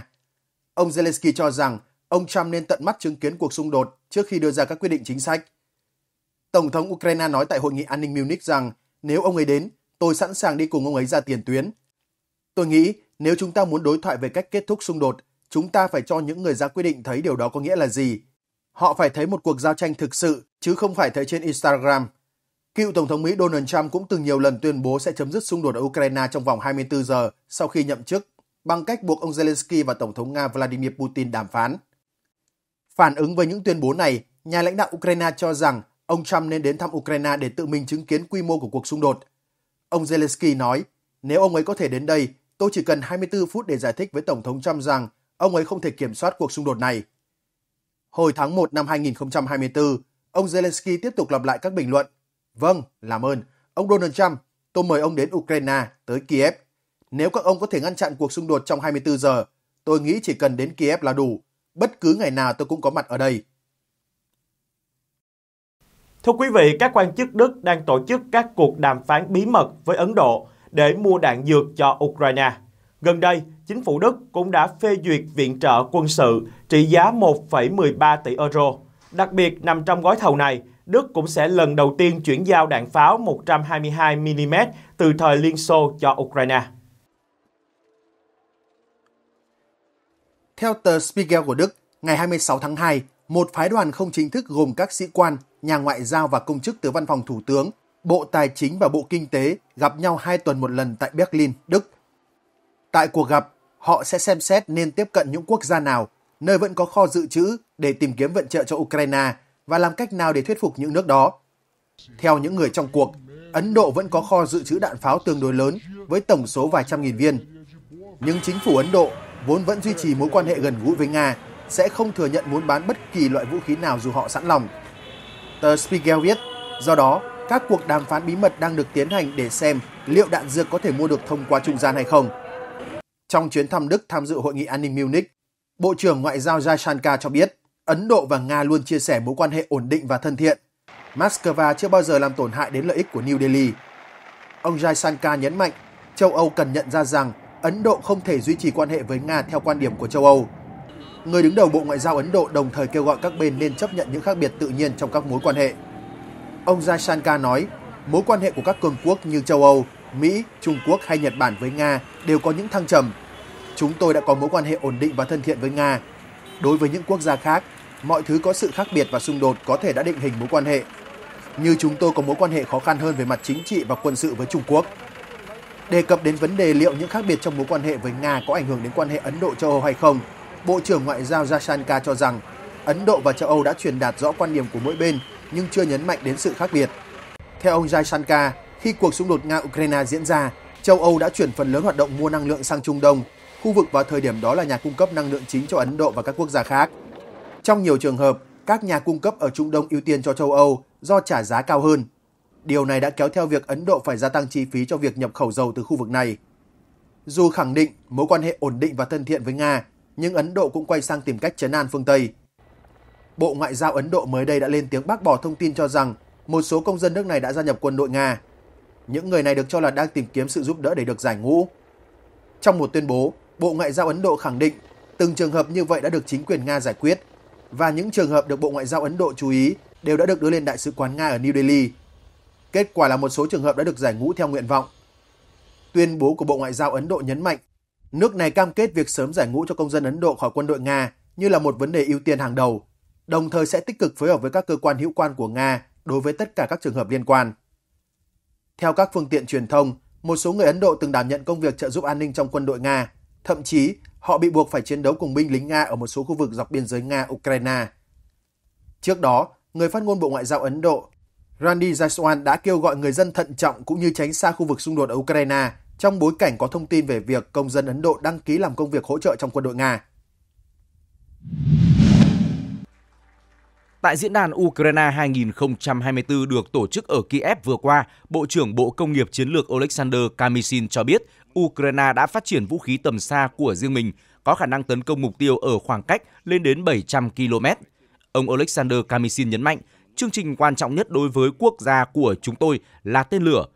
S1: Ông Zelensky cho rằng ông Trump nên tận mắt chứng kiến cuộc xung đột trước khi đưa ra các quyết định chính sách. Tổng thống Ukraine nói tại hội nghị an ninh Munich rằng nếu ông ấy đến, tôi sẵn sàng đi cùng ông ấy ra tiền tuyến. Tôi nghĩ nếu chúng ta muốn đối thoại về cách kết thúc xung đột, chúng ta phải cho những người ra quyết định thấy điều đó có nghĩa là gì. Họ phải thấy một cuộc giao tranh thực sự, chứ không phải thấy trên Instagram. Cựu Tổng thống Mỹ Donald Trump cũng từng nhiều lần tuyên bố sẽ chấm dứt xung đột ở Ukraine trong vòng 24 giờ sau khi nhậm chức, bằng cách buộc ông Zelensky và Tổng thống Nga Vladimir Putin đàm phán. Phản ứng với những tuyên bố này, nhà lãnh đạo Ukraine cho rằng ông Trump nên đến thăm Ukraine để tự mình chứng kiến quy mô của cuộc xung đột Ông Zelensky nói, nếu ông ấy có thể đến đây, tôi chỉ cần 24 phút để giải thích với Tổng thống Trump rằng ông ấy không thể kiểm soát cuộc xung đột này. Hồi tháng 1 năm 2024, ông Zelensky tiếp tục lặp lại các bình luận. Vâng, làm ơn, ông Donald Trump, tôi mời ông đến Ukraine, tới Kiev. Nếu các ông có thể ngăn chặn cuộc xung đột trong 24 giờ, tôi nghĩ chỉ cần đến Kiev là đủ. Bất cứ ngày nào tôi cũng có mặt ở đây.
S2: Thưa quý vị, các quan chức Đức đang tổ chức các cuộc đàm phán bí mật với Ấn Độ để mua đạn dược cho Ukraine. Gần đây, chính phủ Đức cũng đã phê duyệt viện trợ quân sự trị giá 1,13 tỷ euro. Đặc biệt, nằm trong gói thầu này, Đức cũng sẽ lần đầu tiên chuyển giao đạn pháo 122mm từ thời
S1: Liên Xô cho Ukraine. Theo tờ Spiegel của Đức, ngày 26 tháng 2, một phái đoàn không chính thức gồm các sĩ quan, nhà ngoại giao và công chức từ văn phòng thủ tướng, Bộ Tài chính và Bộ Kinh tế gặp nhau hai tuần một lần tại Berlin, Đức. Tại cuộc gặp, họ sẽ xem xét nên tiếp cận những quốc gia nào, nơi vẫn có kho dự trữ để tìm kiếm vận trợ cho Ukraine và làm cách nào để thuyết phục những nước đó. Theo những người trong cuộc, Ấn Độ vẫn có kho dự trữ đạn pháo tương đối lớn với tổng số vài trăm nghìn viên. Nhưng chính phủ Ấn Độ vốn vẫn duy trì mối quan hệ gần gũi với Nga sẽ không thừa nhận muốn bán bất kỳ loại vũ khí nào dù họ sẵn lòng tờ Spiegel viết. Do đó, các cuộc đàm phán bí mật đang được tiến hành để xem liệu đạn dược có thể mua được thông qua trung gian hay không. Trong chuyến thăm Đức tham dự hội nghị an ninh Munich, Bộ trưởng Ngoại giao Jaishankar cho biết Ấn Độ và Nga luôn chia sẻ mối quan hệ ổn định và thân thiện. Moscow chưa bao giờ làm tổn hại đến lợi ích của New Delhi. Ông Jaishankar nhấn mạnh châu Âu cần nhận ra rằng Ấn Độ không thể duy trì quan hệ với Nga theo quan điểm của châu Âu người đứng đầu Bộ Ngoại giao Ấn Độ đồng thời kêu gọi các bên nên chấp nhận những khác biệt tự nhiên trong các mối quan hệ. Ông Jaishankar nói, mối quan hệ của các cường quốc như châu Âu, Mỹ, Trung Quốc hay Nhật Bản với Nga đều có những thăng trầm. Chúng tôi đã có mối quan hệ ổn định và thân thiện với Nga. Đối với những quốc gia khác, mọi thứ có sự khác biệt và xung đột có thể đã định hình mối quan hệ. Như chúng tôi có mối quan hệ khó khăn hơn về mặt chính trị và quân sự với Trung Quốc. Đề cập đến vấn đề liệu những khác biệt trong mối quan hệ với Nga có ảnh hưởng đến quan hệ Ấn Độ châu Âu hay không, Bộ trưởng Ngoại giao Jashanka cho rằng Ấn Độ và châu Âu đã truyền đạt rõ quan điểm của mỗi bên nhưng chưa nhấn mạnh đến sự khác biệt. Theo ông Jashanka, khi cuộc xung đột Nga-Ukraine diễn ra, châu Âu đã chuyển phần lớn hoạt động mua năng lượng sang Trung Đông, khu vực vào thời điểm đó là nhà cung cấp năng lượng chính cho Ấn Độ và các quốc gia khác. Trong nhiều trường hợp, các nhà cung cấp ở Trung Đông ưu tiên cho châu Âu do trả giá cao hơn. Điều này đã kéo theo việc Ấn Độ phải gia tăng chi phí cho việc nhập khẩu dầu từ khu vực này. Dù khẳng định mối quan hệ ổn định và thân thiện với Nga, nhưng Ấn Độ cũng quay sang tìm cách chấn an phương Tây. Bộ Ngoại giao Ấn Độ mới đây đã lên tiếng bác bỏ thông tin cho rằng một số công dân nước này đã gia nhập quân đội Nga. Những người này được cho là đang tìm kiếm sự giúp đỡ để được giải ngũ. Trong một tuyên bố, Bộ Ngoại giao Ấn Độ khẳng định từng trường hợp như vậy đã được chính quyền Nga giải quyết và những trường hợp được Bộ Ngoại giao Ấn Độ chú ý đều đã được đưa lên Đại sứ quán Nga ở New Delhi. Kết quả là một số trường hợp đã được giải ngũ theo nguyện vọng. Tuyên bố của Bộ Ngoại giao Ấn Độ nhấn mạnh Nước này cam kết việc sớm giải ngũ cho công dân Ấn Độ khỏi quân đội Nga như là một vấn đề ưu tiên hàng đầu, đồng thời sẽ tích cực phối hợp với các cơ quan hữu quan của Nga đối với tất cả các trường hợp liên quan. Theo các phương tiện truyền thông, một số người Ấn Độ từng đảm nhận công việc trợ giúp an ninh trong quân đội Nga, thậm chí họ bị buộc phải chiến đấu cùng binh lính Nga ở một số khu vực dọc biên giới Nga-Ukraine. Trước đó, người phát ngôn Bộ Ngoại giao Ấn Độ Randy Jaiswal đã kêu gọi người dân thận trọng cũng như tránh xa khu vực xung đột ở Ukraine trong bối cảnh có thông tin về việc công dân Ấn Độ đăng ký làm công việc hỗ trợ trong quân đội Nga.
S3: Tại diễn đàn Ukraine 2024 được tổ chức ở Kiev vừa qua, Bộ trưởng Bộ Công nghiệp Chiến lược Alexander Kamishin cho biết Ukraine đã phát triển vũ khí tầm xa của riêng mình, có khả năng tấn công mục tiêu ở khoảng cách lên đến 700 km. Ông Alexander Kamishin nhấn mạnh, chương trình quan trọng nhất đối với quốc gia của chúng tôi là tên lửa –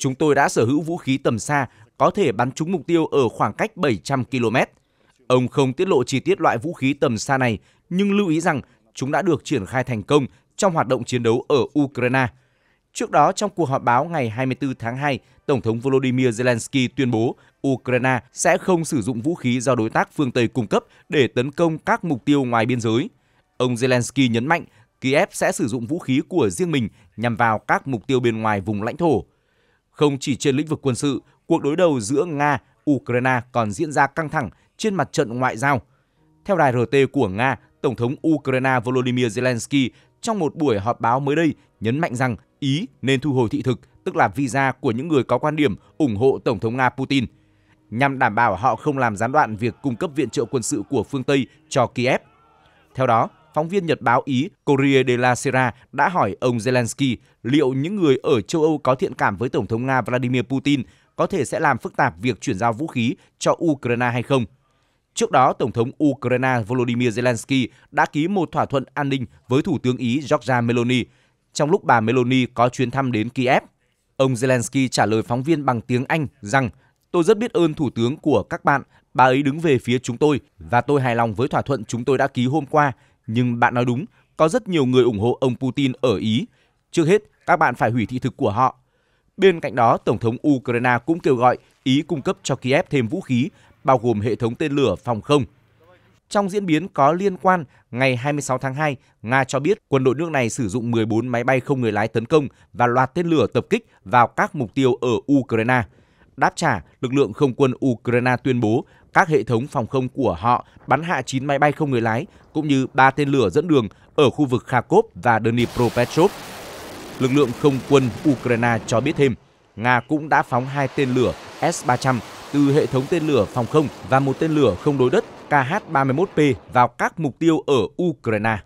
S3: Chúng tôi đã sở hữu vũ khí tầm xa có thể bắn trúng mục tiêu ở khoảng cách 700 km. Ông không tiết lộ chi tiết loại vũ khí tầm xa này, nhưng lưu ý rằng chúng đã được triển khai thành công trong hoạt động chiến đấu ở Ukraine. Trước đó, trong cuộc họp báo ngày 24 tháng 2, Tổng thống Volodymyr Zelensky tuyên bố Ukraine sẽ không sử dụng vũ khí do đối tác phương Tây cung cấp để tấn công các mục tiêu ngoài biên giới. Ông Zelensky nhấn mạnh Kiev sẽ sử dụng vũ khí của riêng mình nhằm vào các mục tiêu bên ngoài vùng lãnh thổ. Không chỉ trên lĩnh vực quân sự, cuộc đối đầu giữa Nga, Ukraine còn diễn ra căng thẳng trên mặt trận ngoại giao. Theo đài RT của Nga, Tổng thống Ukraine Volodymyr Zelensky trong một buổi họp báo mới đây nhấn mạnh rằng Ý nên thu hồi thị thực, tức là visa của những người có quan điểm ủng hộ Tổng thống Nga Putin, nhằm đảm bảo họ không làm gián đoạn việc cung cấp viện trợ quân sự của phương Tây cho Kiev. Theo đó, phóng viên Nhật báo Ý Corriere della Sera đã hỏi ông Zelensky liệu những người ở châu Âu có thiện cảm với Tổng thống Nga Vladimir Putin có thể sẽ làm phức tạp việc chuyển giao vũ khí cho Ukraine hay không. Trước đó, Tổng thống Ukraine Volodymyr Zelensky đã ký một thỏa thuận an ninh với Thủ tướng Ý Giorgia Meloni, trong lúc bà Meloni có chuyến thăm đến Kiev. Ông Zelensky trả lời phóng viên bằng tiếng Anh rằng Tôi rất biết ơn Thủ tướng của các bạn, bà ấy đứng về phía chúng tôi và tôi hài lòng với thỏa thuận chúng tôi đã ký hôm qua nhưng bạn nói đúng, có rất nhiều người ủng hộ ông Putin ở Ý. Trước hết, các bạn phải hủy thị thực của họ. Bên cạnh đó, Tổng thống Ukraine cũng kêu gọi Ý cung cấp cho Kiev thêm vũ khí, bao gồm hệ thống tên lửa phòng không. Trong diễn biến có liên quan, ngày 26 tháng 2, Nga cho biết quân đội nước này sử dụng 14 máy bay không người lái tấn công và loạt tên lửa tập kích vào các mục tiêu ở Ukraine. Đáp trả, lực lượng không quân Ukraine tuyên bố các hệ thống phòng không của họ bắn hạ 9 máy bay không người lái cũng như 3 tên lửa dẫn đường ở khu vực Kharkov và Dnipropetrovsk. Lực lượng không quân Ukraine cho biết thêm, Nga cũng đã phóng hai tên lửa S-300 từ hệ thống tên lửa phòng không và một tên lửa không đối đất KH-31P vào các mục tiêu ở Ukraine.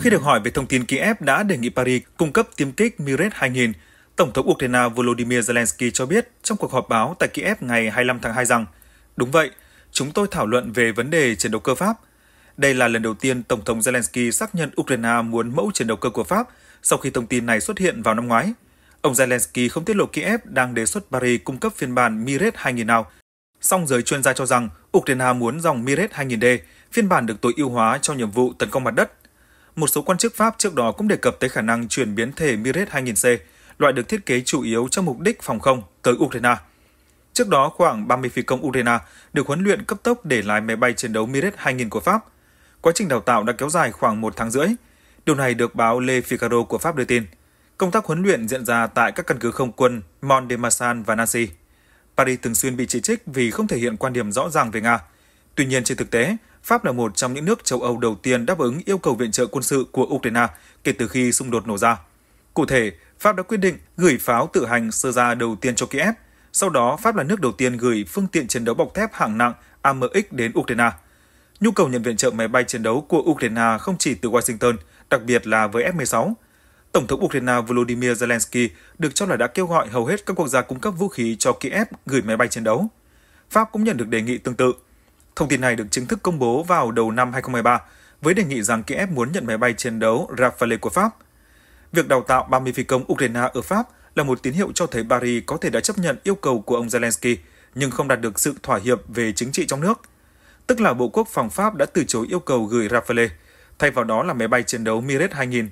S4: Khi được hỏi về thông tin Kiev đã đề nghị Paris cung cấp tiêm kích Mirage 2000 Tổng thống Ukraine Volodymyr Zelensky cho biết trong cuộc họp báo tại Kiev ngày 25 tháng 2 rằng, đúng vậy, chúng tôi thảo luận về vấn đề chiến đấu cơ Pháp. Đây là lần đầu tiên Tổng thống Zelensky xác nhận Ukraine muốn mẫu chiến đấu cơ của Pháp sau khi thông tin này xuất hiện vào năm ngoái. Ông Zelensky không tiết lộ Kiev đang đề xuất Paris cung cấp phiên bản Mirage 2000 nào. Song giới chuyên gia cho rằng Ukraine muốn dòng Mirage 2000D, phiên bản được tối ưu hóa cho nhiệm vụ tấn công mặt đất. Một số quan chức Pháp trước đó cũng đề cập tới khả năng chuyển biến thể Mirage 2000C loại được thiết kế chủ yếu cho mục đích phòng không tới Ukraine. Trước đó, khoảng 30 phi công Ukraine được huấn luyện cấp tốc để lái máy bay chiến đấu Mirage 2000 của Pháp. Quá trình đào tạo đã kéo dài khoảng một tháng rưỡi. Điều này được báo Le Figaro của Pháp đưa tin. Công tác huấn luyện diễn ra tại các căn cứ không quân Mont de Marsan và Nancy. Paris thường xuyên bị chỉ trích vì không thể hiện quan điểm rõ ràng về Nga. Tuy nhiên, trên thực tế, Pháp là một trong những nước châu Âu đầu tiên đáp ứng yêu cầu viện trợ quân sự của Ukraine kể từ khi xung đột nổ ra. Cụ thể, Pháp đã quyết định gửi pháo tự hành sơ ra đầu tiên cho Kiev. Sau đó, Pháp là nước đầu tiên gửi phương tiện chiến đấu bọc thép hạng nặng AMX đến Ukraine. Nhu cầu nhận viện trợ máy bay chiến đấu của Ukraine không chỉ từ Washington, đặc biệt là với F-16. Tổng thống Ukraine Volodymyr Zelensky được cho là đã kêu gọi hầu hết các quốc gia cung cấp vũ khí cho Kiev gửi máy bay chiến đấu. Pháp cũng nhận được đề nghị tương tự. Thông tin này được chính thức công bố vào đầu năm 2023 với đề nghị rằng Kiev muốn nhận máy bay chiến đấu Rafale của Pháp – Việc đào tạo 30 phi công Ukraine ở Pháp là một tín hiệu cho thấy Paris có thể đã chấp nhận yêu cầu của ông Zelensky, nhưng không đạt được sự thỏa hiệp về chính trị trong nước. Tức là Bộ Quốc phòng Pháp đã từ chối yêu cầu gửi Rafale, thay vào đó là máy bay chiến đấu Mirage 2000.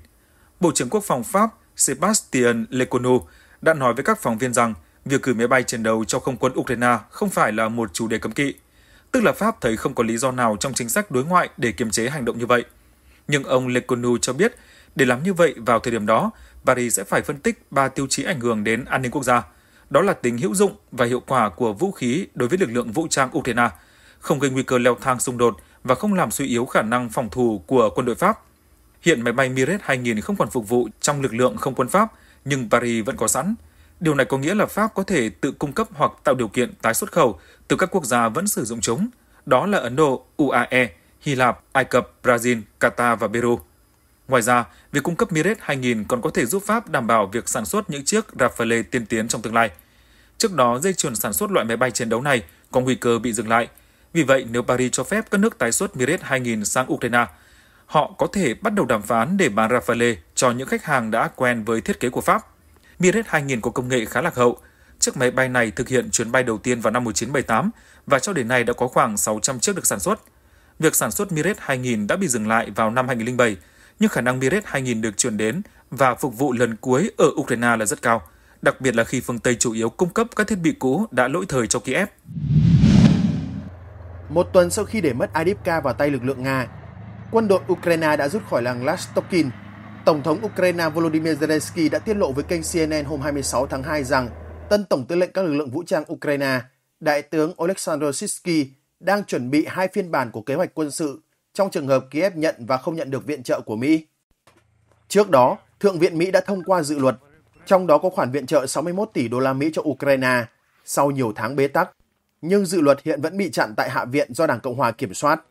S4: Bộ trưởng Quốc phòng Pháp Sebastian Lecornu đã nói với các phóng viên rằng việc gửi máy bay chiến đấu cho không quân Ukraine không phải là một chủ đề cấm kỵ. Tức là Pháp thấy không có lý do nào trong chính sách đối ngoại để kiềm chế hành động như vậy. Nhưng ông Lecornu cho biết để làm như vậy vào thời điểm đó, Paris sẽ phải phân tích ba tiêu chí ảnh hưởng đến an ninh quốc gia. Đó là tính hữu dụng và hiệu quả của vũ khí đối với lực lượng vũ trang Ukraine, không gây nguy cơ leo thang xung đột và không làm suy yếu khả năng phòng thủ của quân đội Pháp. Hiện máy bay Mirage 2000 không còn phục vụ trong lực lượng không quân Pháp, nhưng Paris vẫn có sẵn. Điều này có nghĩa là Pháp có thể tự cung cấp hoặc tạo điều kiện tái xuất khẩu từ các quốc gia vẫn sử dụng chúng. Đó là Ấn Độ, UAE, Hy Lạp, Ai Cập, Brazil, Qatar và Peru. Ngoài ra, việc cung cấp Mirage 2000 còn có thể giúp Pháp đảm bảo việc sản xuất những chiếc Rafale tiên tiến trong tương lai. Trước đó, dây chuyền sản xuất loại máy bay chiến đấu này có nguy cơ bị dừng lại. Vì vậy, nếu Paris cho phép các nước tái xuất Mirage 2000 sang Ukraine, họ có thể bắt đầu đàm phán để bán Rafale cho những khách hàng đã quen với thiết kế của Pháp. Mirage 2000 có công nghệ khá lạc hậu. Chiếc máy bay này thực hiện chuyến bay đầu tiên vào năm 1978 và cho đến nay đã có khoảng 600 chiếc được sản xuất. Việc sản xuất Mirage 2000 đã bị dừng lại vào năm 2007 nhưng khả năng Mirage 2000 được chuyển đến và phục vụ lần cuối ở Ukraine là rất cao, đặc biệt là khi phương Tây chủ yếu cung cấp các thiết bị cũ đã lỗi thời cho Kiev.
S1: Một tuần sau khi để mất Adivka vào tay lực lượng Nga, quân đội Ukraine đã rút khỏi làng Lastokin. Tổng thống Ukraine Volodymyr Zelensky đã tiết lộ với kênh CNN hôm 26 tháng 2 rằng tân tổng tư lệnh các lực lượng vũ trang Ukraine, đại tướng Oleksandr Sitsky đang chuẩn bị hai phiên bản của kế hoạch quân sự trong trường hợp Kiev nhận và không nhận được viện trợ của Mỹ. Trước đó, Thượng viện Mỹ đã thông qua dự luật, trong đó có khoản viện trợ 61 tỷ đô la Mỹ cho Ukraine sau nhiều tháng bế tắc, nhưng dự luật hiện vẫn bị chặn tại Hạ viện do Đảng Cộng hòa kiểm soát.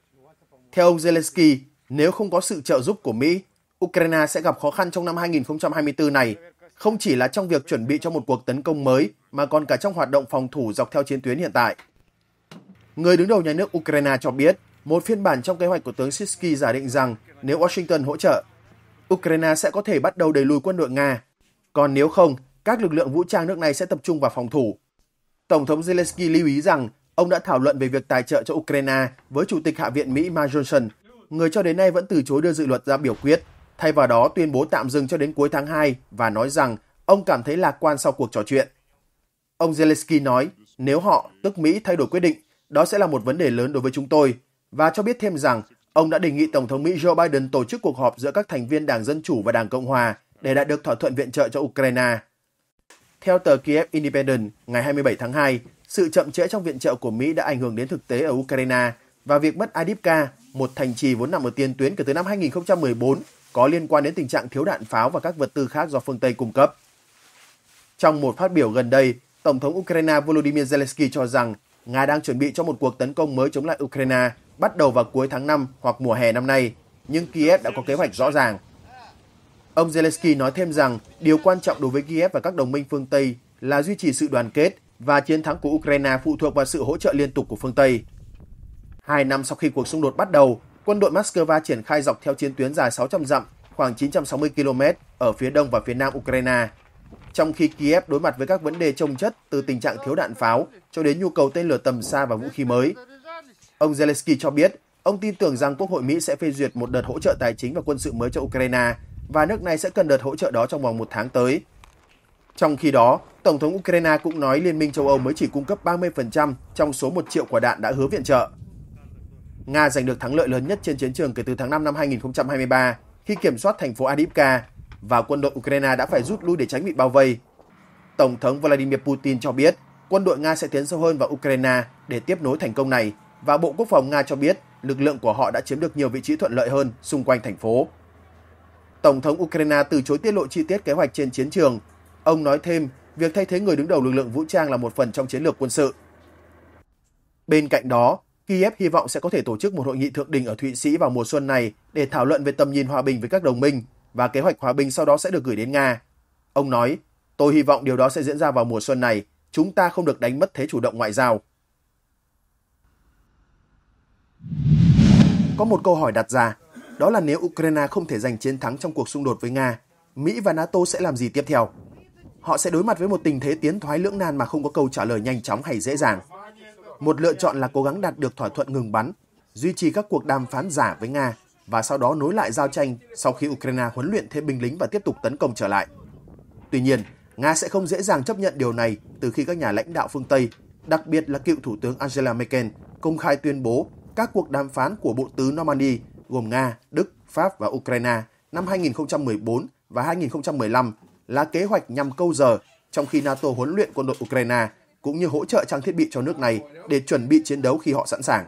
S1: Theo ông Zelensky, nếu không có sự trợ giúp của Mỹ, Ukraine sẽ gặp khó khăn trong năm 2024 này, không chỉ là trong việc chuẩn bị cho một cuộc tấn công mới mà còn cả trong hoạt động phòng thủ dọc theo chiến tuyến hiện tại. Người đứng đầu nhà nước Ukraine cho biết, một phiên bản trong kế hoạch của tướng Sisky giả định rằng nếu Washington hỗ trợ, Ukraine sẽ có thể bắt đầu đẩy lùi quân đội Nga. Còn nếu không, các lực lượng vũ trang nước này sẽ tập trung vào phòng thủ. Tổng thống Zelensky lưu ý rằng ông đã thảo luận về việc tài trợ cho Ukraine với Chủ tịch Hạ viện Mỹ Mike Johnson, người cho đến nay vẫn từ chối đưa dự luật ra biểu quyết, thay vào đó tuyên bố tạm dừng cho đến cuối tháng 2 và nói rằng ông cảm thấy lạc quan sau cuộc trò chuyện. Ông Zelensky nói, nếu họ, tức Mỹ, thay đổi quyết định, đó sẽ là một vấn đề lớn đối với chúng tôi, và cho biết thêm rằng ông đã đề nghị Tổng thống Mỹ Joe Biden tổ chức cuộc họp giữa các thành viên Đảng Dân Chủ và Đảng Cộng Hòa để đạt được thỏa thuận viện trợ cho Ukraine. Theo tờ Kiev Independent, ngày 27 tháng 2, sự chậm trễ trong viện trợ của Mỹ đã ảnh hưởng đến thực tế ở Ukraine và việc mất Adipka, một thành trì vốn nằm ở tiền tuyến kể từ năm 2014, có liên quan đến tình trạng thiếu đạn pháo và các vật tư khác do phương Tây cung cấp. Trong một phát biểu gần đây, Tổng thống Ukraine Volodymyr Zelensky cho rằng Nga đang chuẩn bị cho một cuộc tấn công mới chống lại Ukraine bắt đầu vào cuối tháng 5 hoặc mùa hè năm nay, nhưng Kiev đã có kế hoạch rõ ràng. Ông Zelensky nói thêm rằng điều quan trọng đối với Kiev và các đồng minh phương Tây là duy trì sự đoàn kết và chiến thắng của Ukraine phụ thuộc vào sự hỗ trợ liên tục của phương Tây. Hai năm sau khi cuộc xung đột bắt đầu, quân đội Moscow triển khai dọc theo chiến tuyến dài 600 dặm, khoảng 960 km ở phía đông và phía nam Ukraine. Trong khi Kiev đối mặt với các vấn đề trông chất từ tình trạng thiếu đạn pháo cho đến nhu cầu tên lửa tầm xa và vũ khí mới, Ông Zelensky cho biết, ông tin tưởng rằng Quốc hội Mỹ sẽ phê duyệt một đợt hỗ trợ tài chính và quân sự mới cho Ukraine và nước này sẽ cần đợt hỗ trợ đó trong vòng một tháng tới. Trong khi đó, Tổng thống Ukraine cũng nói Liên minh châu Âu mới chỉ cung cấp 30% trong số 1 triệu quả đạn đã hứa viện trợ. Nga giành được thắng lợi lớn nhất trên chiến trường kể từ tháng 5 năm 2023 khi kiểm soát thành phố Adivka và quân đội Ukraine đã phải rút lui để tránh bị bao vây. Tổng thống Vladimir Putin cho biết quân đội Nga sẽ tiến sâu hơn vào Ukraine để tiếp nối thành công này và Bộ Quốc phòng Nga cho biết lực lượng của họ đã chiếm được nhiều vị trí thuận lợi hơn xung quanh thành phố. Tổng thống Ukraine từ chối tiết lộ chi tiết kế hoạch trên chiến trường. Ông nói thêm, việc thay thế người đứng đầu lực lượng vũ trang là một phần trong chiến lược quân sự. Bên cạnh đó, Kiev hy vọng sẽ có thể tổ chức một hội nghị thượng đỉnh ở Thụy Sĩ vào mùa xuân này để thảo luận về tầm nhìn hòa bình với các đồng minh và kế hoạch hòa bình sau đó sẽ được gửi đến Nga. Ông nói, tôi hy vọng điều đó sẽ diễn ra vào mùa xuân này, chúng ta không được đánh mất thế chủ động ngoại giao. Có một câu hỏi đặt ra, đó là nếu Ukraine không thể giành chiến thắng trong cuộc xung đột với Nga, Mỹ và NATO sẽ làm gì tiếp theo? Họ sẽ đối mặt với một tình thế tiến thoái lưỡng nan mà không có câu trả lời nhanh chóng hay dễ dàng. Một lựa chọn là cố gắng đạt được thỏa thuận ngừng bắn, duy trì các cuộc đàm phán giả với Nga và sau đó nối lại giao tranh sau khi Ukraine huấn luyện thêm binh lính và tiếp tục tấn công trở lại. Tuy nhiên, Nga sẽ không dễ dàng chấp nhận điều này từ khi các nhà lãnh đạo phương Tây, đặc biệt là cựu Thủ tướng Angela Merkel, công khai tuyên bố các cuộc đàm phán của Bộ Tứ Normandy gồm Nga, Đức, Pháp và Ukraine năm 2014 và 2015 là kế hoạch nhằm câu giờ trong khi NATO huấn luyện quân đội Ukraine cũng như hỗ trợ trang thiết bị cho nước này để chuẩn bị chiến đấu khi họ sẵn sàng.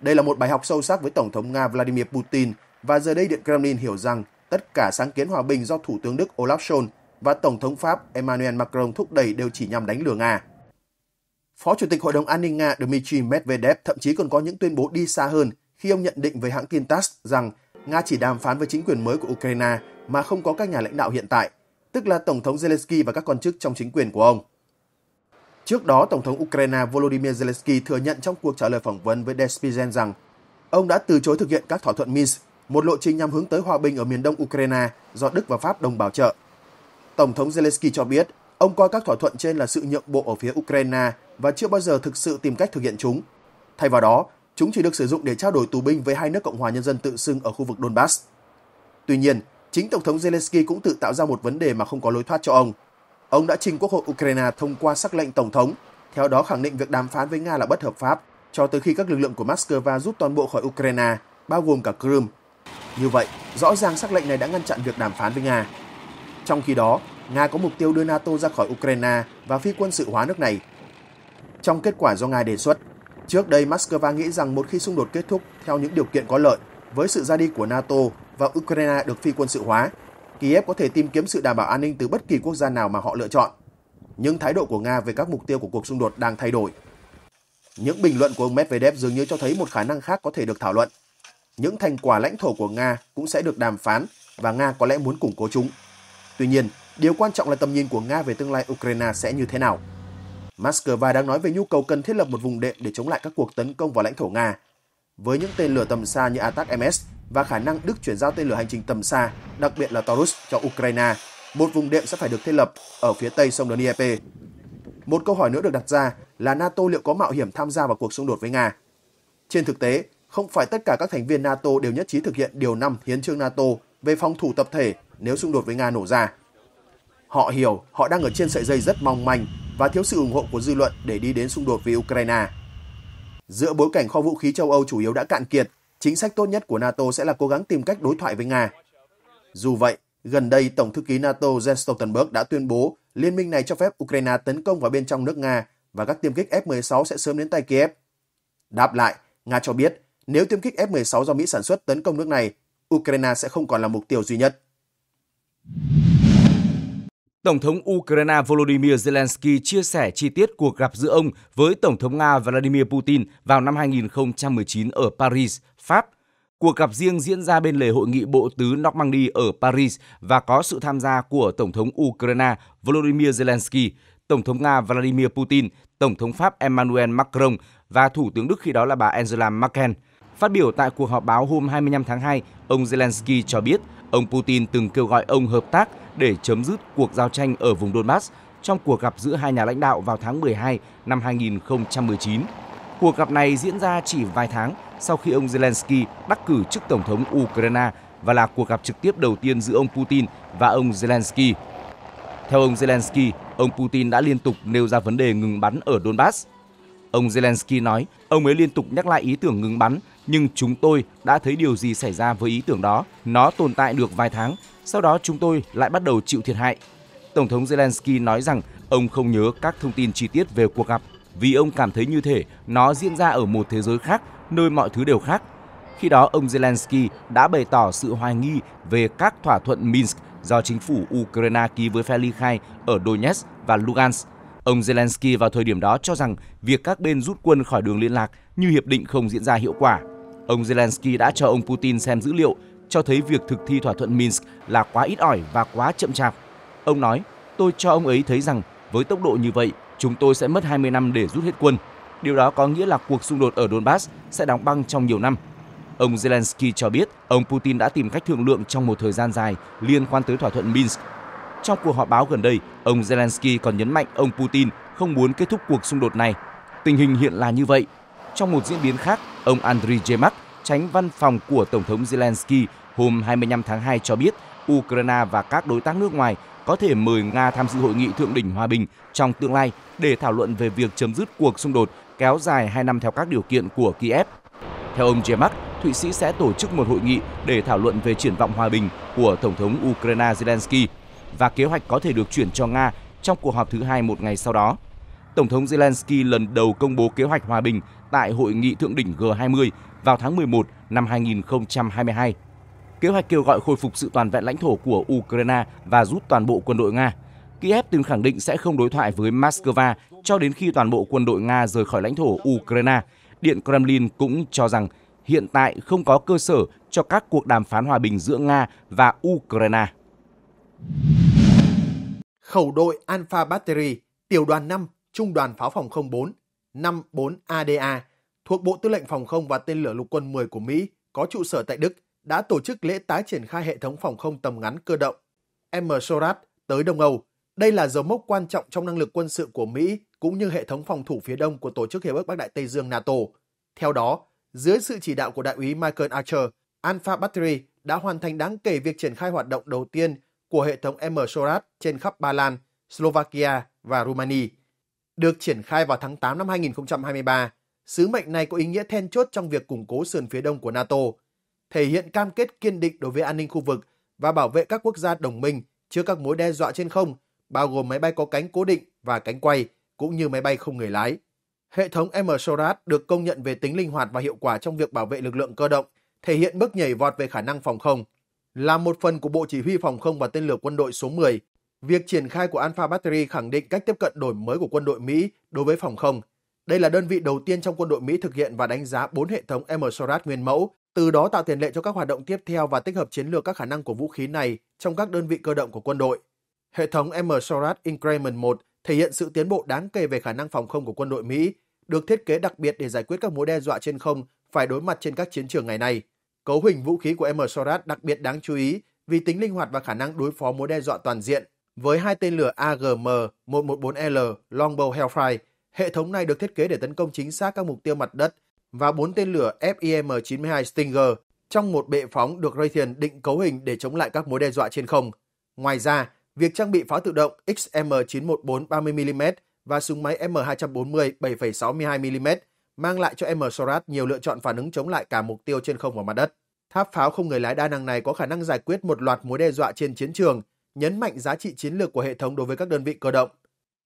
S1: Đây là một bài học sâu sắc với Tổng thống Nga Vladimir Putin và giờ đây Điện Kremlin hiểu rằng tất cả sáng kiến hòa bình do Thủ tướng Đức Olaf Scholz và Tổng thống Pháp Emmanuel Macron thúc đẩy đều chỉ nhằm đánh lừa Nga. Phó Chủ tịch Hội đồng An ninh Nga Dmitry Medvedev thậm chí còn có những tuyên bố đi xa hơn khi ông nhận định với hãng tin TASS rằng Nga chỉ đàm phán với chính quyền mới của Ukraine mà không có các nhà lãnh đạo hiện tại, tức là Tổng thống Zelensky và các quan chức trong chính quyền của ông. Trước đó, Tổng thống Ukraine Volodymyr Zelensky thừa nhận trong cuộc trả lời phỏng vấn với Despizhen rằng ông đã từ chối thực hiện các thỏa thuận Minsk, một lộ trình nhằm hướng tới hòa bình ở miền đông Ukraine do Đức và Pháp đồng bảo trợ. Tổng thống Zelensky cho biết Ông coi các thỏa thuận trên là sự nhượng bộ ở phía Ukraine và chưa bao giờ thực sự tìm cách thực hiện chúng. Thay vào đó, chúng chỉ được sử dụng để trao đổi tù binh với hai nước Cộng hòa Nhân dân tự xưng ở khu vực Donbass. Tuy nhiên, chính Tổng thống Zelensky cũng tự tạo ra một vấn đề mà không có lối thoát cho ông. Ông đã trình Quốc hội Ukraine thông qua sắc lệnh Tổng thống, theo đó khẳng định việc đàm phán với Nga là bất hợp pháp cho tới khi các lực lượng của Moscow rút toàn bộ khỏi Ukraine, bao gồm cả Crimea. Như vậy, rõ ràng sắc lệnh này đã ngăn chặn việc đàm phán với Nga. Trong khi đó, Nga có mục tiêu đưa NATO ra khỏi Ukraine và phi quân sự hóa nước này. Trong kết quả do Nga đề xuất, trước đây Moscow nghĩ rằng một khi xung đột kết thúc theo những điều kiện có lợi, với sự ra đi của NATO và Ukraine được phi quân sự hóa, Kiev có thể tìm kiếm sự đảm bảo an ninh từ bất kỳ quốc gia nào mà họ lựa chọn. Nhưng thái độ của Nga về các mục tiêu của cuộc xung đột đang thay đổi. Những bình luận của ông Medvedev dường như cho thấy một khả năng khác có thể được thảo luận. Những thành quả lãnh thổ của Nga cũng sẽ được đàm phán và Nga có lẽ muốn củng cố chúng. Tuy nhiên, Điều quan trọng là tầm nhìn của Nga về tương lai Ukraine sẽ như thế nào. Moscow đang nói về nhu cầu cần thiết lập một vùng đệm để chống lại các cuộc tấn công vào lãnh thổ Nga. Với những tên lửa tầm xa như ATAC-MS và khả năng Đức chuyển giao tên lửa hành trình tầm xa, đặc biệt là Taurus cho Ukraine, một vùng đệm sẽ phải được thiết lập ở phía tây sông Dnieper. Một câu hỏi nữa được đặt ra là NATO liệu có mạo hiểm tham gia vào cuộc xung đột với Nga? Trên thực tế, không phải tất cả các thành viên NATO đều nhất trí thực hiện điều 5 hiến trương NATO về phòng thủ tập thể nếu xung đột với Nga nổ ra. Họ hiểu họ đang ở trên sợi dây rất mong manh và thiếu sự ủng hộ của dư luận để đi đến xung đột với Ukraine. Giữa bối cảnh kho vũ khí châu Âu chủ yếu đã cạn kiệt, chính sách tốt nhất của NATO sẽ là cố gắng tìm cách đối thoại với Nga. Dù vậy, gần đây Tổng thư ký NATO Jens Stoltenberg đã tuyên bố liên minh này cho phép Ukraine tấn công vào bên trong nước Nga và các tiêm kích F-16 sẽ sớm đến tay Kiev. Đáp lại, Nga cho biết nếu tiêm kích F-16 do Mỹ sản xuất tấn công nước này, Ukraine sẽ không còn là mục tiêu duy nhất. Tổng
S3: thống Ukraine Volodymyr Zelensky chia sẻ chi tiết cuộc gặp giữa ông với Tổng thống Nga Vladimir Putin vào năm 2019 ở Paris, Pháp. Cuộc gặp riêng diễn ra bên lề hội nghị bộ tứ Normandy ở Paris và có sự tham gia của Tổng thống Ukraine Volodymyr Zelensky, Tổng thống Nga Vladimir Putin, Tổng thống Pháp Emmanuel Macron và Thủ tướng Đức khi đó là bà Angela Merkel. Phát biểu tại cuộc họp báo hôm 25 tháng 2, ông Zelensky cho biết – Ông Putin từng kêu gọi ông hợp tác để chấm dứt cuộc giao tranh ở vùng Donbass trong cuộc gặp giữa hai nhà lãnh đạo vào tháng 12 năm 2019. Cuộc gặp này diễn ra chỉ vài tháng sau khi ông Zelensky đắc cử chức Tổng thống Ukraine và là cuộc gặp trực tiếp đầu tiên giữa ông Putin và ông Zelensky. Theo ông Zelensky, ông Putin đã liên tục nêu ra vấn đề ngừng bắn ở Donbass. Ông Zelensky nói, ông ấy liên tục nhắc lại ý tưởng ngừng bắn nhưng chúng tôi đã thấy điều gì xảy ra với ý tưởng đó. Nó tồn tại được vài tháng, sau đó chúng tôi lại bắt đầu chịu thiệt hại. Tổng thống Zelensky nói rằng ông không nhớ các thông tin chi tiết về cuộc gặp vì ông cảm thấy như thể nó diễn ra ở một thế giới khác, nơi mọi thứ đều khác. Khi đó, ông Zelensky đã bày tỏ sự hoài nghi về các thỏa thuận Minsk do chính phủ Ukraine ký với phe ly khai ở Donetsk và Lugansk. Ông Zelensky vào thời điểm đó cho rằng việc các bên rút quân khỏi đường liên lạc như hiệp định không diễn ra hiệu quả. Ông Zelensky đã cho ông Putin xem dữ liệu cho thấy việc thực thi thỏa thuận Minsk là quá ít ỏi và quá chậm chạp. Ông nói, tôi cho ông ấy thấy rằng với tốc độ như vậy, chúng tôi sẽ mất 20 năm để rút hết quân. Điều đó có nghĩa là cuộc xung đột ở Donbass sẽ đóng băng trong nhiều năm. Ông Zelensky cho biết ông Putin đã tìm cách thương lượng trong một thời gian dài liên quan tới thỏa thuận Minsk. Trong cuộc họp báo gần đây, ông Zelensky còn nhấn mạnh ông Putin không muốn kết thúc cuộc xung đột này. Tình hình hiện là như vậy trong một diễn biến khác, ông Andriy Yemak, tránh văn phòng của Tổng thống Zelensky hôm 25 tháng 2 cho biết Ukraine và các đối tác nước ngoài có thể mời Nga tham dự hội nghị thượng đỉnh hòa bình trong tương lai để thảo luận về việc chấm dứt cuộc xung đột kéo dài 2 năm theo các điều kiện của Kiev. Theo ông Yemak, Thụy Sĩ sẽ tổ chức một hội nghị để thảo luận về triển vọng hòa bình của Tổng thống Ukraine Zelensky và kế hoạch có thể được chuyển cho Nga trong cuộc họp thứ hai một ngày sau đó. Tổng thống Zelensky lần đầu công bố kế hoạch hòa bình tại hội nghị thượng đỉnh G20 vào tháng 11 năm 2022. Kế hoạch kêu gọi khôi phục sự toàn vẹn lãnh thổ của Ukraine và rút toàn bộ quân đội Nga. Kiev từng khẳng định sẽ không đối thoại với Moscow cho đến khi toàn bộ quân đội Nga rời khỏi lãnh thổ Ukraine. Điện Kremlin cũng cho rằng hiện tại không có cơ sở cho các cuộc đàm phán hòa bình giữa Nga và Ukraine.
S1: Khẩu đội Alpha Battery, tiểu đoàn 5, Trung đoàn Pháo phòng 04 54ADA thuộc Bộ Tư lệnh Phòng không và Tên lửa Lục quân 10 của Mỹ có trụ sở tại Đức đã tổ chức lễ tái triển khai hệ thống phòng không tầm ngắn cơ động MSORAT tới Đông Âu. Đây là dấu mốc quan trọng trong năng lực quân sự của Mỹ cũng như hệ thống phòng thủ phía đông của Tổ chức Hiệp ước Bắc Đại Tây Dương NATO. Theo đó, dưới sự chỉ đạo của đại úy Michael Archer, Alpha Battery đã hoàn thành đáng kể việc triển khai hoạt động đầu tiên của hệ thống MSORAT trên khắp Ba Lan, Slovakia và Romania. Được triển khai vào tháng 8 năm 2023, sứ mệnh này có ý nghĩa then chốt trong việc củng cố sườn phía đông của NATO, thể hiện cam kết kiên định đối với an ninh khu vực và bảo vệ các quốc gia đồng minh trước các mối đe dọa trên không, bao gồm máy bay có cánh cố định và cánh quay, cũng như máy bay không người lái. Hệ thống MSORAD được công nhận về tính linh hoạt và hiệu quả trong việc bảo vệ lực lượng cơ động, thể hiện bước nhảy vọt về khả năng phòng không. Là một phần của Bộ Chỉ huy Phòng không và Tên lửa Quân đội số 10, Việc triển khai của Alpha Battery khẳng định cách tiếp cận đổi mới của quân đội Mỹ đối với phòng không. Đây là đơn vị đầu tiên trong quân đội Mỹ thực hiện và đánh giá 4 hệ thống MSORAT nguyên mẫu, từ đó tạo tiền lệ cho các hoạt động tiếp theo và tích hợp chiến lược các khả năng của vũ khí này trong các đơn vị cơ động của quân đội. Hệ thống MSORAT Increment 1 thể hiện sự tiến bộ đáng kể về khả năng phòng không của quân đội Mỹ, được thiết kế đặc biệt để giải quyết các mối đe dọa trên không phải đối mặt trên các chiến trường ngày nay. Cấu hình vũ khí của MSORAT đặc biệt đáng chú ý vì tính linh hoạt và khả năng đối phó mối đe dọa toàn diện – với hai tên lửa AGM-114L Longbow Hellfire, hệ thống này được thiết kế để tấn công chính xác các mục tiêu mặt đất và bốn tên lửa FIM-92 Stinger trong một bệ phóng được Raytheon định cấu hình để chống lại các mối đe dọa trên không. Ngoài ra, việc trang bị pháo tự động XM914 30mm và súng máy M240 7,62mm mang lại cho M Sorat nhiều lựa chọn phản ứng chống lại cả mục tiêu trên không và mặt đất. Tháp pháo không người lái đa năng này có khả năng giải quyết một loạt mối đe dọa trên chiến trường, nhấn mạnh giá trị chiến lược của hệ thống đối với các đơn vị cơ động.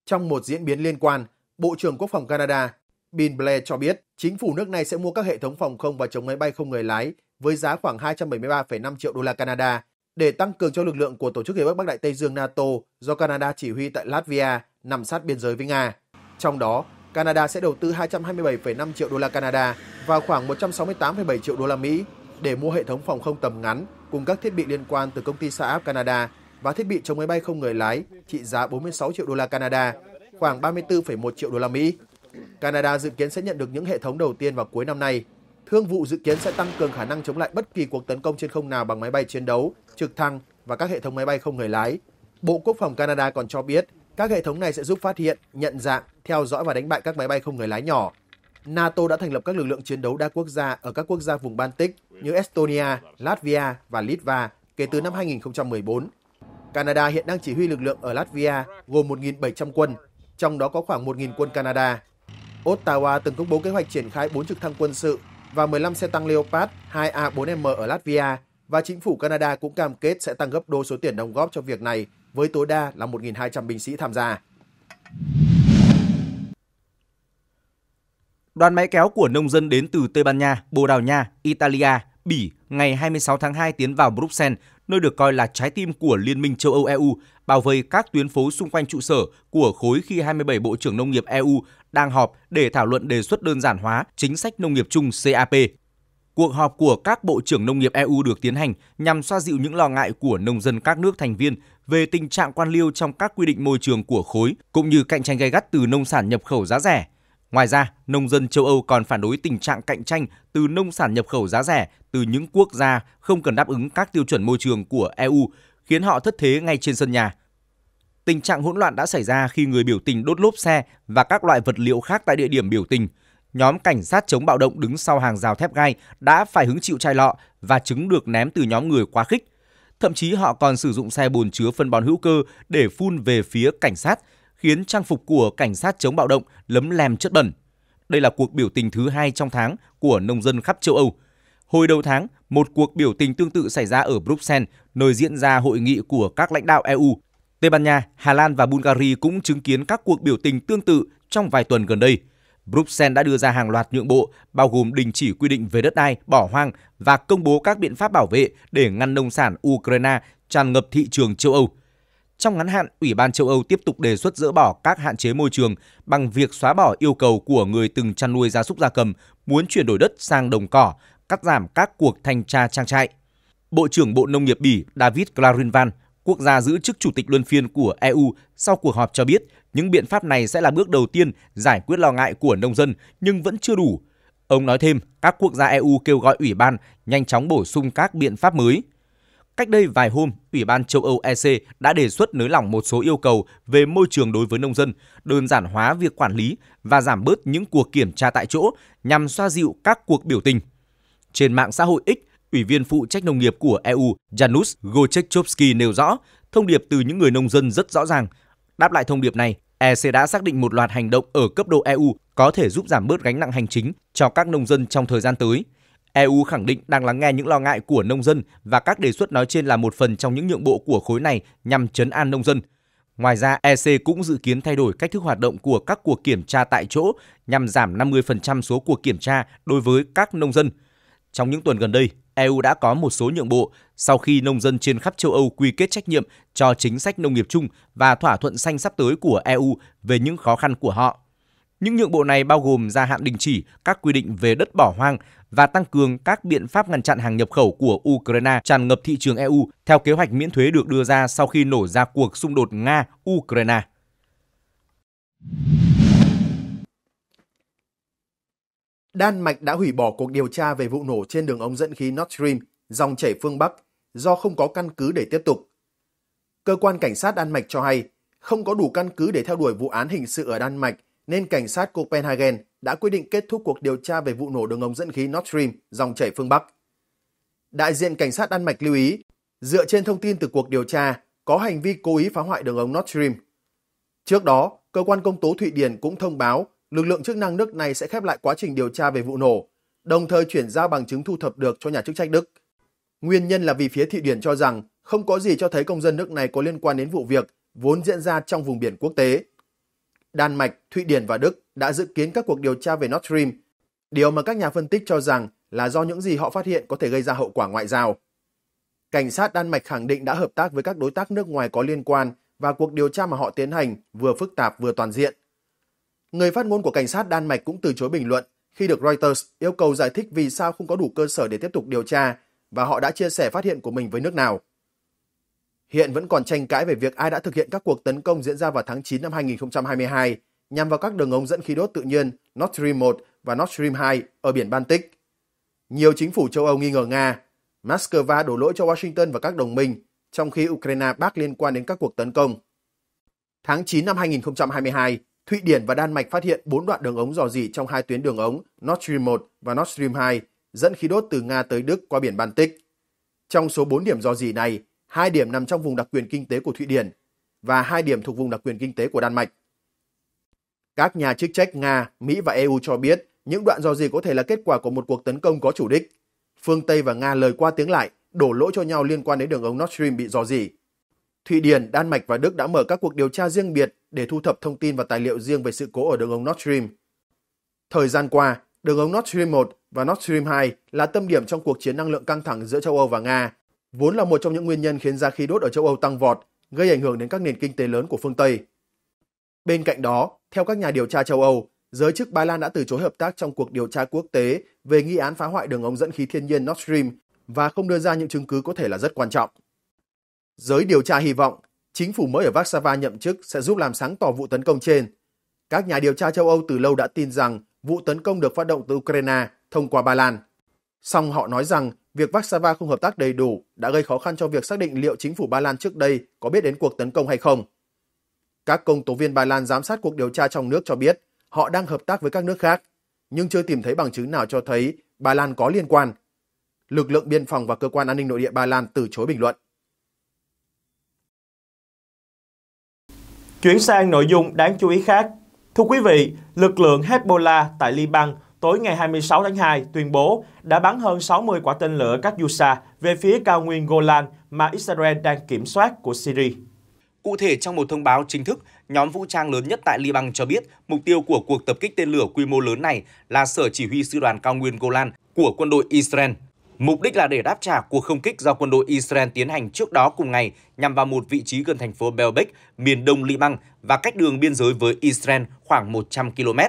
S1: Trong một diễn biến liên quan, Bộ trưởng Quốc phòng Canada bin Blair cho biết chính phủ nước này sẽ mua các hệ thống phòng không và chống máy bay không người lái với giá khoảng 273,5 triệu đô la Canada để tăng cường cho lực lượng của Tổ chức Hiệp ước Bắc Đại Tây Dương NATO do Canada chỉ huy tại Latvia nằm sát biên giới với Nga. Trong đó, Canada sẽ đầu tư 227,5 triệu đô la Canada và khoảng 168,7 triệu đô la Mỹ để mua hệ thống phòng không tầm ngắn cùng các thiết bị liên quan từ công ty Saab Canada và thiết bị chống máy bay không người lái trị giá 46 triệu đô la Canada, khoảng 34,1 triệu đô la Mỹ. Canada dự kiến sẽ nhận được những hệ thống đầu tiên vào cuối năm nay. Thương vụ dự kiến sẽ tăng cường khả năng chống lại bất kỳ cuộc tấn công trên không nào bằng máy bay chiến đấu, trực thăng và các hệ thống máy bay không người lái. Bộ Quốc phòng Canada còn cho biết các hệ thống này sẽ giúp phát hiện, nhận dạng, theo dõi và đánh bại các máy bay không người lái nhỏ. NATO đã thành lập các lực lượng chiến đấu đa quốc gia ở các quốc gia vùng Baltic như Estonia, Latvia và Litva kể từ năm 2014 Canada hiện đang chỉ huy lực lượng ở Latvia gồm 1.700 quân, trong đó có khoảng 1.000 quân Canada. Ottawa từng công bố kế hoạch triển khai 4 trực thăng quân sự và 15 xe tăng Leopard 2A4M ở Latvia và chính phủ Canada cũng cam kết sẽ tăng gấp đôi số tiền đóng góp cho việc này với tối đa là 1.200 binh sĩ tham gia. Đoàn
S3: máy kéo của nông dân đến từ Tây Ban Nha, Bồ Đào Nha, Italia – Bỉ ngày 26 tháng 2 tiến vào Bruxelles, nơi được coi là trái tim của Liên minh châu Âu EU, bảo vệ các tuyến phố xung quanh trụ sở của khối khi 27 Bộ trưởng Nông nghiệp EU đang họp để thảo luận đề xuất đơn giản hóa chính sách nông nghiệp chung CAP. Cuộc họp của các Bộ trưởng Nông nghiệp EU được tiến hành nhằm xoa dịu những lo ngại của nông dân các nước thành viên về tình trạng quan liêu trong các quy định môi trường của khối, cũng như cạnh tranh gay gắt từ nông sản nhập khẩu giá rẻ Ngoài ra, nông dân châu Âu còn phản đối tình trạng cạnh tranh từ nông sản nhập khẩu giá rẻ từ những quốc gia không cần đáp ứng các tiêu chuẩn môi trường của EU, khiến họ thất thế ngay trên sân nhà. Tình trạng hỗn loạn đã xảy ra khi người biểu tình đốt lốp xe và các loại vật liệu khác tại địa điểm biểu tình. Nhóm cảnh sát chống bạo động đứng sau hàng rào thép gai đã phải hứng chịu chai lọ và trứng được ném từ nhóm người quá khích. Thậm chí họ còn sử dụng xe bồn chứa phân bón hữu cơ để phun về phía cảnh sát khiến trang phục của cảnh sát chống bạo động lấm lem chất bẩn. Đây là cuộc biểu tình thứ hai trong tháng của nông dân khắp châu Âu. Hồi đầu tháng, một cuộc biểu tình tương tự xảy ra ở Bruxelles, nơi diễn ra hội nghị của các lãnh đạo EU. Tây Ban Nha, Hà Lan và Bulgaria cũng chứng kiến các cuộc biểu tình tương tự trong vài tuần gần đây. Bruxelles đã đưa ra hàng loạt nhượng bộ, bao gồm đình chỉ quy định về đất đai, bỏ hoang và công bố các biện pháp bảo vệ để ngăn nông sản Ukraine tràn ngập thị trường châu Âu. Trong ngắn hạn, Ủy ban châu Âu tiếp tục đề xuất dỡ bỏ các hạn chế môi trường bằng việc xóa bỏ yêu cầu của người từng chăn nuôi gia súc gia cầm muốn chuyển đổi đất sang đồng cỏ, cắt giảm các cuộc thanh tra trang trại. Bộ trưởng Bộ Nông nghiệp Bỉ David Clarinvan, quốc gia giữ chức chủ tịch luân phiên của EU, sau cuộc họp cho biết những biện pháp này sẽ là bước đầu tiên giải quyết lo ngại của nông dân nhưng vẫn chưa đủ. Ông nói thêm, các quốc gia EU kêu gọi ủy ban nhanh chóng bổ sung các biện pháp mới Cách đây vài hôm, Ủy ban châu Âu EC đã đề xuất nới lỏng một số yêu cầu về môi trường đối với nông dân, đơn giản hóa việc quản lý và giảm bớt những cuộc kiểm tra tại chỗ nhằm xoa dịu các cuộc biểu tình. Trên mạng xã hội X, Ủy viên phụ trách nông nghiệp của EU Janusz Wojciechowski nêu rõ, thông điệp từ những người nông dân rất rõ ràng. Đáp lại thông điệp này, EC đã xác định một loạt hành động ở cấp độ EU có thể giúp giảm bớt gánh nặng hành chính cho các nông dân trong thời gian tới – EU khẳng định đang lắng nghe những lo ngại của nông dân và các đề xuất nói trên là một phần trong những nhượng bộ của khối này nhằm chấn an nông dân. Ngoài ra, EC cũng dự kiến thay đổi cách thức hoạt động của các cuộc kiểm tra tại chỗ nhằm giảm 50% số cuộc kiểm tra đối với các nông dân. Trong những tuần gần đây, EU đã có một số nhượng bộ sau khi nông dân trên khắp châu Âu quy kết trách nhiệm cho chính sách nông nghiệp chung và thỏa thuận xanh sắp tới của EU về những khó khăn của họ. Những nhượng bộ này bao gồm gia hạn đình chỉ các quy định về đất bỏ hoang và tăng cường các biện pháp ngăn chặn hàng nhập khẩu của Ukraine tràn ngập thị trường EU theo kế hoạch miễn thuế được đưa ra sau khi nổ ra cuộc xung đột Nga-Ukraine.
S1: Đan Mạch đã hủy bỏ cuộc điều tra về vụ nổ trên đường ống dẫn khí Nord Stream, dòng chảy phương Bắc, do không có căn cứ để tiếp tục. Cơ quan cảnh sát Đan Mạch cho hay, không có đủ căn cứ để theo đuổi vụ án hình sự ở Đan Mạch – nên cảnh sát Copenhagen đã quyết định kết thúc cuộc điều tra về vụ nổ đường ống dẫn khí Nord Stream dòng chảy phương Bắc. Đại diện cảnh sát Đan Mạch lưu ý, dựa trên thông tin từ cuộc điều tra, có hành vi cố ý phá hoại đường ống Nord Stream. Trước đó, cơ quan công tố Thụy Điển cũng thông báo lực lượng chức năng nước này sẽ khép lại quá trình điều tra về vụ nổ, đồng thời chuyển giao bằng chứng thu thập được cho nhà chức trách Đức. Nguyên nhân là vì phía Thụy Điển cho rằng không có gì cho thấy công dân nước này có liên quan đến vụ việc vốn diễn ra trong vùng biển quốc tế. Đan Mạch, Thụy Điển và Đức đã dự kiến các cuộc điều tra về Nord Stream, điều mà các nhà phân tích cho rằng là do những gì họ phát hiện có thể gây ra hậu quả ngoại giao. Cảnh sát Đan Mạch khẳng định đã hợp tác với các đối tác nước ngoài có liên quan và cuộc điều tra mà họ tiến hành vừa phức tạp vừa toàn diện. Người phát ngôn của cảnh sát Đan Mạch cũng từ chối bình luận khi được Reuters yêu cầu giải thích vì sao không có đủ cơ sở để tiếp tục điều tra và họ đã chia sẻ phát hiện của mình với nước nào. Hiện vẫn còn tranh cãi về việc ai đã thực hiện các cuộc tấn công diễn ra vào tháng 9 năm 2022 nhằm vào các đường ống dẫn khí đốt tự nhiên Nord Stream 1 và Nord Stream 2 ở biển Baltic. Nhiều chính phủ châu Âu nghi ngờ Nga, Moscow đổ lỗi cho Washington và các đồng minh, trong khi Ukraine bác liên quan đến các cuộc tấn công. Tháng 9 năm 2022, Thụy Điển và Đan Mạch phát hiện 4 đoạn đường ống dò dỉ trong hai tuyến đường ống Nord Stream 1 và Nord Stream 2 dẫn khí đốt từ Nga tới Đức qua biển Baltic. Trong số 4 điểm dò dỉ này, hai điểm nằm trong vùng đặc quyền kinh tế của Thụy Điển và hai điểm thuộc vùng đặc quyền kinh tế của Đan Mạch. Các nhà chức trách Nga, Mỹ và EU cho biết những đoạn dò dỉ có thể là kết quả của một cuộc tấn công có chủ đích. Phương Tây và Nga lời qua tiếng lại, đổ lỗi cho nhau liên quan đến đường ống Nord Stream bị dò dỉ. Thụy Điển, Đan Mạch và Đức đã mở các cuộc điều tra riêng biệt để thu thập thông tin và tài liệu riêng về sự cố ở đường ống Nord Stream. Thời gian qua, đường ống Nord Stream 1 và Nord Stream 2 là tâm điểm trong cuộc chiến năng lượng căng thẳng giữa châu Âu và Nga vốn là một trong những nguyên nhân khiến giá khí đốt ở châu Âu tăng vọt, gây ảnh hưởng đến các nền kinh tế lớn của phương Tây. Bên cạnh đó, theo các nhà điều tra châu Âu, giới chức Ba Lan đã từ chối hợp tác trong cuộc điều tra quốc tế về nghi án phá hoại đường ống dẫn khí thiên nhiên Nord Stream và không đưa ra những chứng cứ có thể là rất quan trọng. Giới điều tra hy vọng chính phủ mới ở Warsaw nhậm chức sẽ giúp làm sáng tỏ vụ tấn công trên. Các nhà điều tra châu Âu từ lâu đã tin rằng vụ tấn công được phát động từ Ukraine thông qua Ba Lan. Song họ nói rằng Việc Warsaw không hợp tác đầy đủ đã gây khó khăn cho việc xác định liệu chính phủ Ba Lan trước đây có biết đến cuộc tấn công hay không. Các công tố viên Ba Lan giám sát cuộc điều tra trong nước cho biết họ đang hợp tác với các nước khác, nhưng chưa tìm thấy bằng chứng nào cho thấy Ba Lan có liên quan. Lực lượng biên phòng và cơ quan an ninh nội địa Ba Lan từ chối bình luận.
S2: Chuyển sang nội dung đáng chú ý khác. Thưa quý vị, lực lượng Hezbollah tại Liban tối ngày 26 tháng 2 tuyên bố đã bắn hơn 60 quả tên lửa các Katyusha về phía cao nguyên
S3: Golan mà Israel đang kiểm soát của Syria. Cụ thể, trong một thông báo chính thức, nhóm vũ trang lớn nhất tại Liban cho biết mục tiêu của cuộc tập kích tên lửa quy mô lớn này là sở chỉ huy sư đoàn cao nguyên Golan của quân đội Israel. Mục đích là để đáp trả cuộc không kích do quân đội Israel tiến hành trước đó cùng ngày nhằm vào một vị trí gần thành phố Belbek, miền đông Liban và cách đường biên giới với Israel khoảng 100 km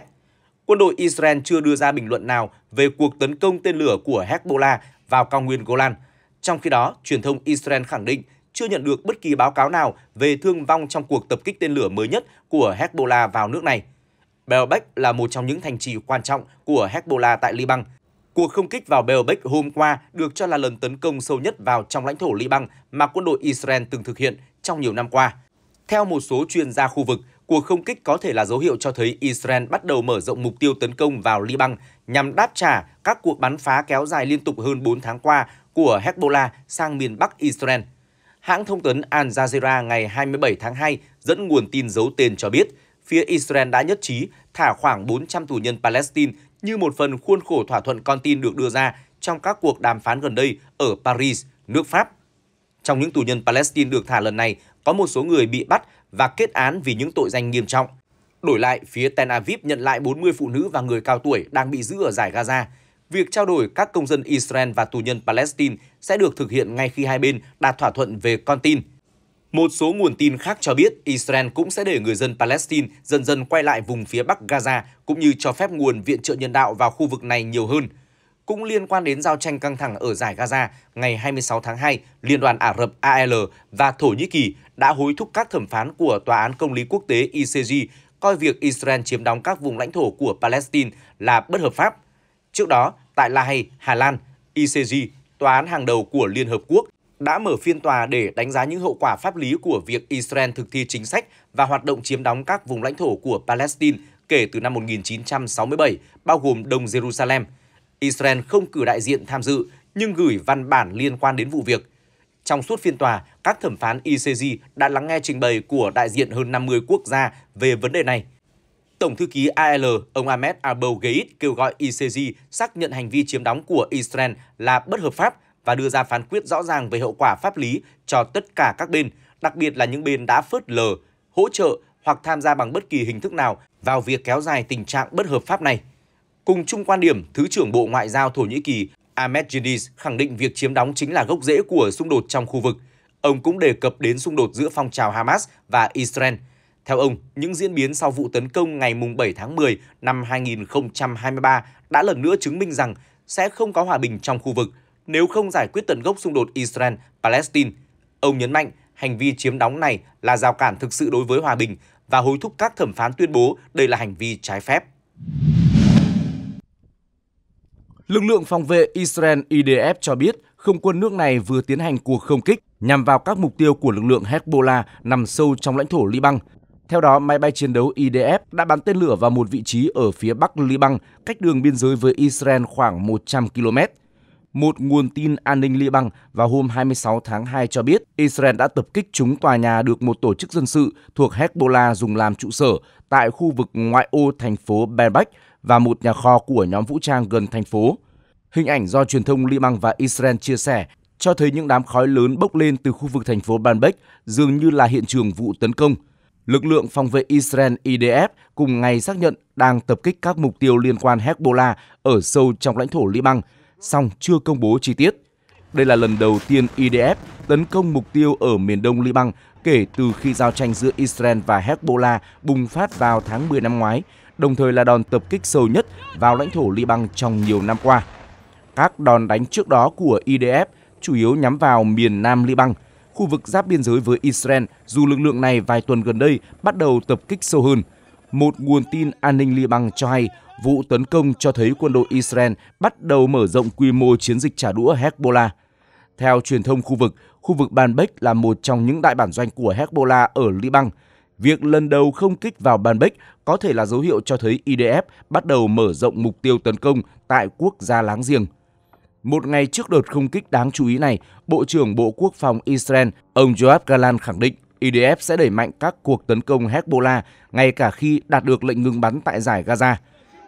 S3: quân đội Israel chưa đưa ra bình luận nào về cuộc tấn công tên lửa của Hezbollah vào cao nguyên Golan. Trong khi đó, truyền thông Israel khẳng định chưa nhận được bất kỳ báo cáo nào về thương vong trong cuộc tập kích tên lửa mới nhất của Hezbollah vào nước này. Belbek là một trong những thành trì quan trọng của Hezbollah tại Liban. Cuộc không kích vào Belbek hôm qua được cho là lần tấn công sâu nhất vào trong lãnh thổ Liban mà quân đội Israel từng thực hiện trong nhiều năm qua. Theo một số chuyên gia khu vực, cuộc không kích có thể là dấu hiệu cho thấy Israel bắt đầu mở rộng mục tiêu tấn công vào Liban nhằm đáp trả các cuộc bắn phá kéo dài liên tục hơn 4 tháng qua của Hezbollah sang miền Bắc Israel. Hãng thông tấn Al Jazeera ngày 27 tháng 2 dẫn nguồn tin giấu tên cho biết, phía Israel đã nhất trí thả khoảng 400 tù nhân Palestine như một phần khuôn khổ thỏa thuận con tin được đưa ra trong các cuộc đàm phán gần đây ở Paris, nước Pháp. Trong những tù nhân Palestine được thả lần này, có một số người bị bắt và kết án vì những tội danh nghiêm trọng. Đổi lại, phía Tel Aviv nhận lại 40 phụ nữ và người cao tuổi đang bị giữ ở giải Gaza. Việc trao đổi các công dân Israel và tù nhân Palestine sẽ được thực hiện ngay khi hai bên đạt thỏa thuận về con tin. Một số nguồn tin khác cho biết Israel cũng sẽ để người dân Palestine dần dần quay lại vùng phía Bắc Gaza cũng như cho phép nguồn viện trợ nhân đạo vào khu vực này nhiều hơn – cũng liên quan đến giao tranh căng thẳng ở giải Gaza ngày 26 tháng 2, Liên đoàn Ả Rập AL và Thổ Nhĩ Kỳ đã hối thúc các thẩm phán của Tòa án Công lý Quốc tế ICJ coi việc Israel chiếm đóng các vùng lãnh thổ của Palestine là bất hợp pháp. Trước đó, tại La Hay, Hà Lan, ICJ, tòa án hàng đầu của Liên Hợp Quốc, đã mở phiên tòa để đánh giá những hậu quả pháp lý của việc Israel thực thi chính sách và hoạt động chiếm đóng các vùng lãnh thổ của Palestine kể từ năm 1967, bao gồm Đông Jerusalem – Israel không cử đại diện tham dự nhưng gửi văn bản liên quan đến vụ việc. Trong suốt phiên tòa, các thẩm phán ICJ đã lắng nghe trình bày của đại diện hơn 50 quốc gia về vấn đề này. Tổng thư ký AL, ông Ahmed Abou Gheit kêu gọi ICJ xác nhận hành vi chiếm đóng của Israel là bất hợp pháp và đưa ra phán quyết rõ ràng về hậu quả pháp lý cho tất cả các bên, đặc biệt là những bên đã phớt lờ, hỗ trợ hoặc tham gia bằng bất kỳ hình thức nào vào việc kéo dài tình trạng bất hợp pháp này. Cùng chung quan điểm, Thứ trưởng Bộ Ngoại giao Thổ Nhĩ Kỳ Ahmed Jidis khẳng định việc chiếm đóng chính là gốc rễ của xung đột trong khu vực. Ông cũng đề cập đến xung đột giữa phong trào Hamas và Israel. Theo ông, những diễn biến sau vụ tấn công ngày 7 tháng 10 năm 2023 đã lần nữa chứng minh rằng sẽ không có hòa bình trong khu vực nếu không giải quyết tận gốc xung đột Israel-Palestine. Ông nhấn mạnh hành vi chiếm đóng này là rào cản thực sự đối với hòa bình và hối thúc các thẩm phán tuyên bố đây là hành vi trái phép. Lực lượng phòng vệ Israel IDF cho biết không quân nước này vừa tiến hành cuộc không kích nhằm vào các mục tiêu của lực lượng Hezbollah nằm sâu trong lãnh thổ Liban. Theo đó, máy bay chiến đấu IDF đã bắn tên lửa vào một vị trí ở phía bắc Liban, cách đường biên giới với Israel khoảng 100 km. Một nguồn tin an ninh Liban vào hôm 26 tháng 2 cho biết Israel đã tập kích trúng tòa nhà được một tổ chức dân sự thuộc Hezbollah dùng làm trụ sở tại khu vực ngoại ô thành phố Berbek và một nhà kho của nhóm vũ trang gần thành phố. Hình ảnh do truyền thông Liban và Israel chia sẻ cho thấy những đám khói lớn bốc lên từ khu vực thành phố Banbek dường như là hiện trường vụ tấn công. Lực lượng phòng vệ Israel IDF cùng ngày xác nhận đang tập kích các mục tiêu liên quan Hezbollah ở sâu trong lãnh thổ Liban, song chưa công bố chi tiết. Đây là lần đầu tiên IDF tấn công mục tiêu ở miền đông Liban kể từ khi giao tranh giữa Israel và Hezbollah bùng phát vào tháng 10 năm ngoái, đồng thời là đòn tập kích sâu nhất vào lãnh thổ Liban trong nhiều năm qua. Các đòn đánh trước đó của IDF chủ yếu nhắm vào miền nam Liban, khu vực giáp biên giới với Israel, dù lực lượng này vài tuần gần đây bắt đầu tập kích sâu hơn. Một nguồn tin an ninh Liban cho hay vụ tấn công cho thấy quân đội Israel bắt đầu mở rộng quy mô chiến dịch trả đũa Hezbollah. Theo truyền thông khu vực, khu vực Banbek là một trong những đại bản doanh của Hezbollah ở Liban. Việc lần đầu không kích vào Banbek có thể là dấu hiệu cho thấy IDF bắt đầu mở rộng mục tiêu tấn công tại quốc gia láng giềng. Một ngày trước đợt không kích đáng chú ý này, Bộ trưởng Bộ Quốc phòng Israel, ông Joab Galan khẳng định IDF sẽ đẩy mạnh các cuộc tấn công Hezbollah ngay cả khi đạt được lệnh ngừng bắn tại giải Gaza.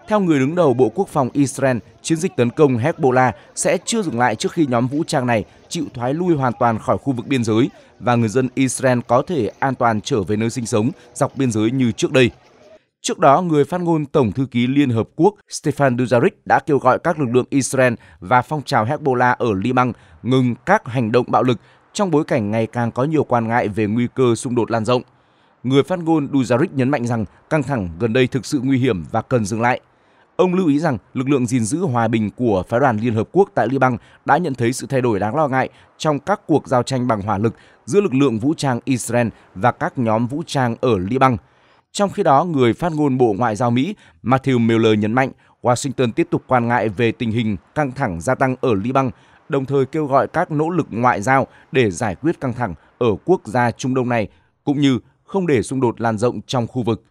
S3: Theo người đứng đầu Bộ Quốc phòng Israel, chiến dịch tấn công Hezbollah sẽ chưa dừng lại trước khi nhóm vũ trang này chịu thoái lui hoàn toàn khỏi khu vực biên giới và người dân Israel có thể an toàn trở về nơi sinh sống dọc biên giới như trước đây. Trước đó, người phát ngôn Tổng thư ký Liên Hợp Quốc Stefan Dujarric đã kêu gọi các lực lượng Israel và phong trào Hezbollah ở Liban ngừng các hành động bạo lực trong bối cảnh ngày càng có nhiều quan ngại về nguy cơ xung đột lan rộng. Người phát ngôn Dujarric nhấn mạnh rằng căng thẳng gần đây thực sự nguy hiểm và cần dừng lại. Ông lưu ý rằng lực lượng gìn giữ hòa bình của phái đoàn Liên Hợp Quốc tại Liban đã nhận thấy sự thay đổi đáng lo ngại trong các cuộc giao tranh bằng hỏa lực giữa lực lượng vũ trang Israel và các nhóm vũ trang ở Liban – trong khi đó, người phát ngôn Bộ Ngoại giao Mỹ Matthew Miller nhấn mạnh Washington tiếp tục quan ngại về tình hình căng thẳng gia tăng ở Liban, đồng thời kêu gọi các nỗ lực ngoại giao để giải quyết căng thẳng ở quốc gia Trung Đông này, cũng như không để xung đột lan rộng trong khu vực.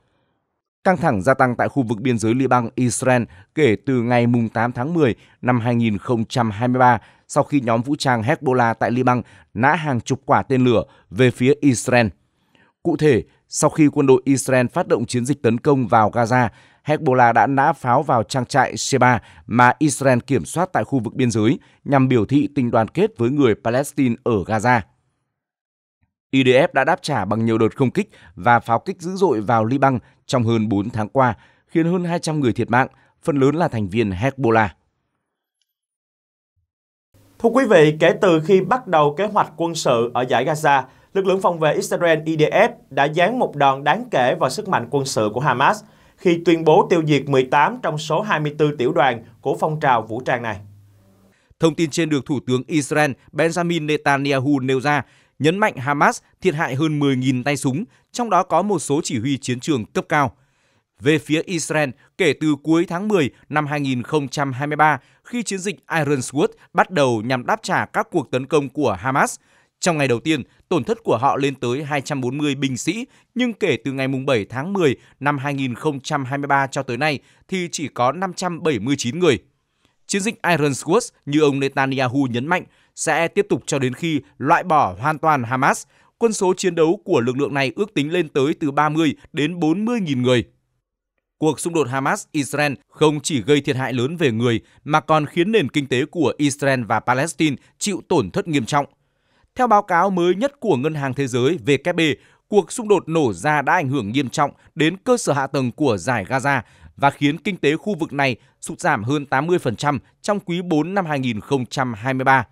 S3: Căng thẳng gia tăng tại khu vực biên giới Liban Israel kể từ ngày 8 tháng 10 năm 2023 sau khi nhóm vũ trang Hezbollah tại Liban nã hàng chục quả tên lửa về phía Israel. Cụ thể, sau khi quân đội Israel phát động chiến dịch tấn công vào Gaza, Hezbollah đã nã pháo vào trang trại Sheba mà Israel kiểm soát tại khu vực biên giới nhằm biểu thị tình đoàn kết với người Palestine ở Gaza. IDF e đã đáp trả bằng nhiều đợt không kích và pháo kích dữ dội vào Liban trong hơn 4 tháng qua, khiến hơn 200 người thiệt mạng, phần lớn là thành viên Hezbollah. Thưa quý vị, kể từ khi bắt đầu kế
S4: hoạch
S2: quân sự ở giải Gaza, lực lượng phòng vệ Israel IDF đã dán một đòn đáng kể vào sức mạnh quân sự của Hamas khi tuyên bố tiêu diệt 18 trong số 24 tiểu đoàn
S3: của phong trào vũ trang này. Thông tin trên được Thủ tướng Israel Benjamin Netanyahu nêu ra, nhấn mạnh Hamas thiệt hại hơn 10.000 tay súng, trong đó có một số chỉ huy chiến trường cấp cao. Về phía Israel, kể từ cuối tháng 10 năm 2023, khi chiến dịch Iron Sword bắt đầu nhằm đáp trả các cuộc tấn công của Hamas, trong ngày đầu tiên, tổn thất của họ lên tới 240 binh sĩ, nhưng kể từ ngày 7 tháng 10 năm 2023 cho tới nay thì chỉ có 579 người. Chiến dịch Iron Swords như ông Netanyahu nhấn mạnh sẽ tiếp tục cho đến khi loại bỏ hoàn toàn Hamas. Quân số chiến đấu của lực lượng này ước tính lên tới từ 30 đến 40.000 người. Cuộc xung đột Hamas-Israel không chỉ gây thiệt hại lớn về người mà còn khiến nền kinh tế của Israel và Palestine chịu tổn thất nghiêm trọng. Theo báo cáo mới nhất của Ngân hàng Thế giới WB, cuộc xung đột nổ ra đã ảnh hưởng nghiêm trọng đến cơ sở hạ tầng của giải Gaza và khiến kinh tế khu vực này sụt giảm hơn 80% trong quý 4 năm 2023.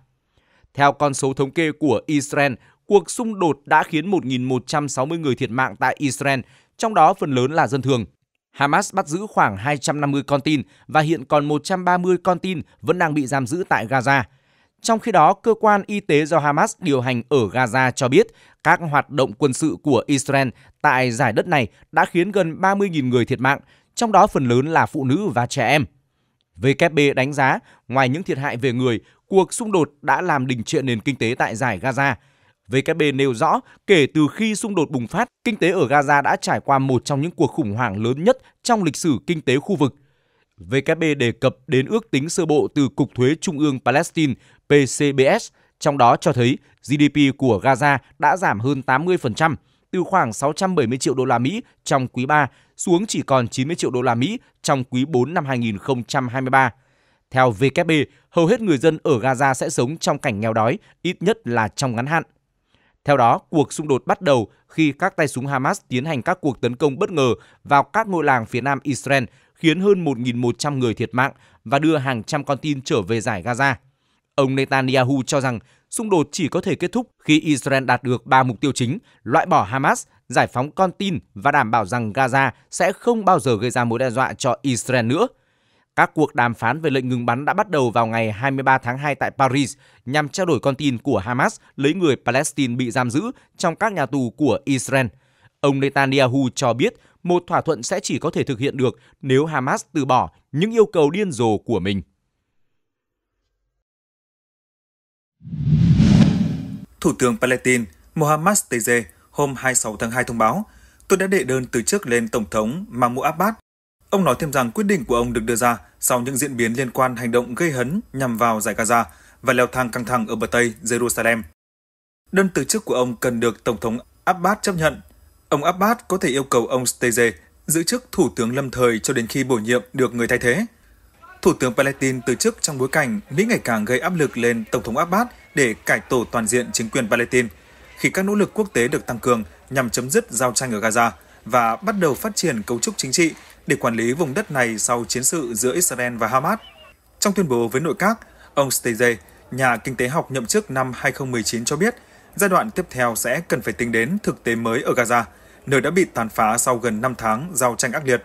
S3: Theo con số thống kê của Israel, cuộc xung đột đã khiến 1.160 người thiệt mạng tại Israel, trong đó phần lớn là dân thường. Hamas bắt giữ khoảng 250 con tin và hiện còn 130 con tin vẫn đang bị giam giữ tại Gaza. Trong khi đó, cơ quan y tế do Hamas điều hành ở Gaza cho biết các hoạt động quân sự của Israel tại giải đất này đã khiến gần 30.000 người thiệt mạng, trong đó phần lớn là phụ nữ và trẻ em. WB đánh giá, ngoài những thiệt hại về người, cuộc xung đột đã làm đình trệ nền kinh tế tại giải Gaza. WB nêu rõ, kể từ khi xung đột bùng phát, kinh tế ở Gaza đã trải qua một trong những cuộc khủng hoảng lớn nhất trong lịch sử kinh tế khu vực. WB đề cập đến ước tính sơ bộ từ Cục Thuế Trung ương Palestine PCBS, trong đó cho thấy GDP của Gaza đã giảm hơn 80%, từ khoảng 670 triệu đô la Mỹ trong quý 3 xuống chỉ còn 90 triệu đô la Mỹ trong quý 4 năm 2023. Theo VKB, hầu hết người dân ở Gaza sẽ sống trong cảnh nghèo đói, ít nhất là trong ngắn hạn. Theo đó, cuộc xung đột bắt đầu khi các tay súng Hamas tiến hành các cuộc tấn công bất ngờ vào các ngôi làng phía nam Israel, khiến hơn 1.100 người thiệt mạng và đưa hàng trăm con tin trở về giải Gaza. Ông Netanyahu cho rằng xung đột chỉ có thể kết thúc khi Israel đạt được ba mục tiêu chính, loại bỏ Hamas, giải phóng con tin và đảm bảo rằng Gaza sẽ không bao giờ gây ra mối đe dọa cho Israel nữa. Các cuộc đàm phán về lệnh ngừng bắn đã bắt đầu vào ngày 23 tháng 2 tại Paris nhằm trao đổi con tin của Hamas lấy người Palestine bị giam giữ trong các nhà tù của Israel. Ông Netanyahu cho biết một thỏa thuận sẽ chỉ có thể thực hiện được nếu Hamas từ bỏ những yêu cầu điên rồ của mình.
S4: Thủ tướng Palestine Mohammad Teze hôm 26 tháng 2 thông báo, tôi đã đệ đơn từ trước lên Tổng thống Mahmoud Abbas. Ông nói thêm rằng quyết định của ông được đưa ra sau những diễn biến liên quan hành động gây hấn nhằm vào giải Gaza và leo thang căng thẳng ở bờ Tây Jerusalem. Đơn từ chức của ông cần được Tổng thống Abbas chấp nhận. Ông Abbas có thể yêu cầu ông Teze giữ chức Thủ tướng lâm thời cho đến khi bổ nhiệm được người thay thế – Thủ tướng Palestine từ chức trong bối cảnh Mỹ ngày càng gây áp lực lên Tổng thống Abbas để cải tổ toàn diện chính quyền Palestine, khi các nỗ lực quốc tế được tăng cường nhằm chấm dứt giao tranh ở Gaza và bắt đầu phát triển cấu trúc chính trị để quản lý vùng đất này sau chiến sự giữa Israel và Hamas. Trong tuyên bố với nội các, ông Steyze, nhà kinh tế học nhậm chức năm 2019 cho biết, giai đoạn tiếp theo sẽ cần phải tính đến thực tế mới ở Gaza, nơi đã bị tàn phá sau gần 5 tháng giao tranh ác liệt.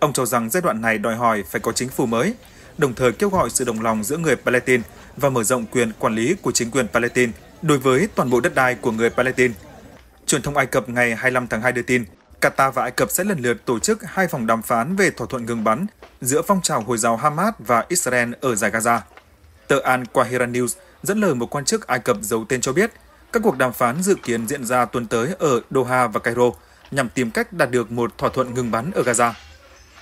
S4: Ông cho rằng giai đoạn này đòi hỏi phải có chính phủ mới, đồng thời kêu gọi sự đồng lòng giữa người Palestine và mở rộng quyền quản lý của chính quyền Palestine đối với toàn bộ đất đai của người Palestine. Truyền thông Ai Cập ngày 25 tháng 2 đưa tin, Qatar và Ai Cập sẽ lần lượt tổ chức hai vòng đàm phán về thỏa thuận ngừng bắn giữa phong trào Hồi giáo Hamas và Israel ở giải Gaza. Tờ Al Qahira News dẫn lời một quan chức Ai Cập giấu tên cho biết, các cuộc đàm phán dự kiến diễn ra tuần tới ở Doha và Cairo nhằm tìm cách đạt được một thỏa thuận ngừng bắn ở Gaza.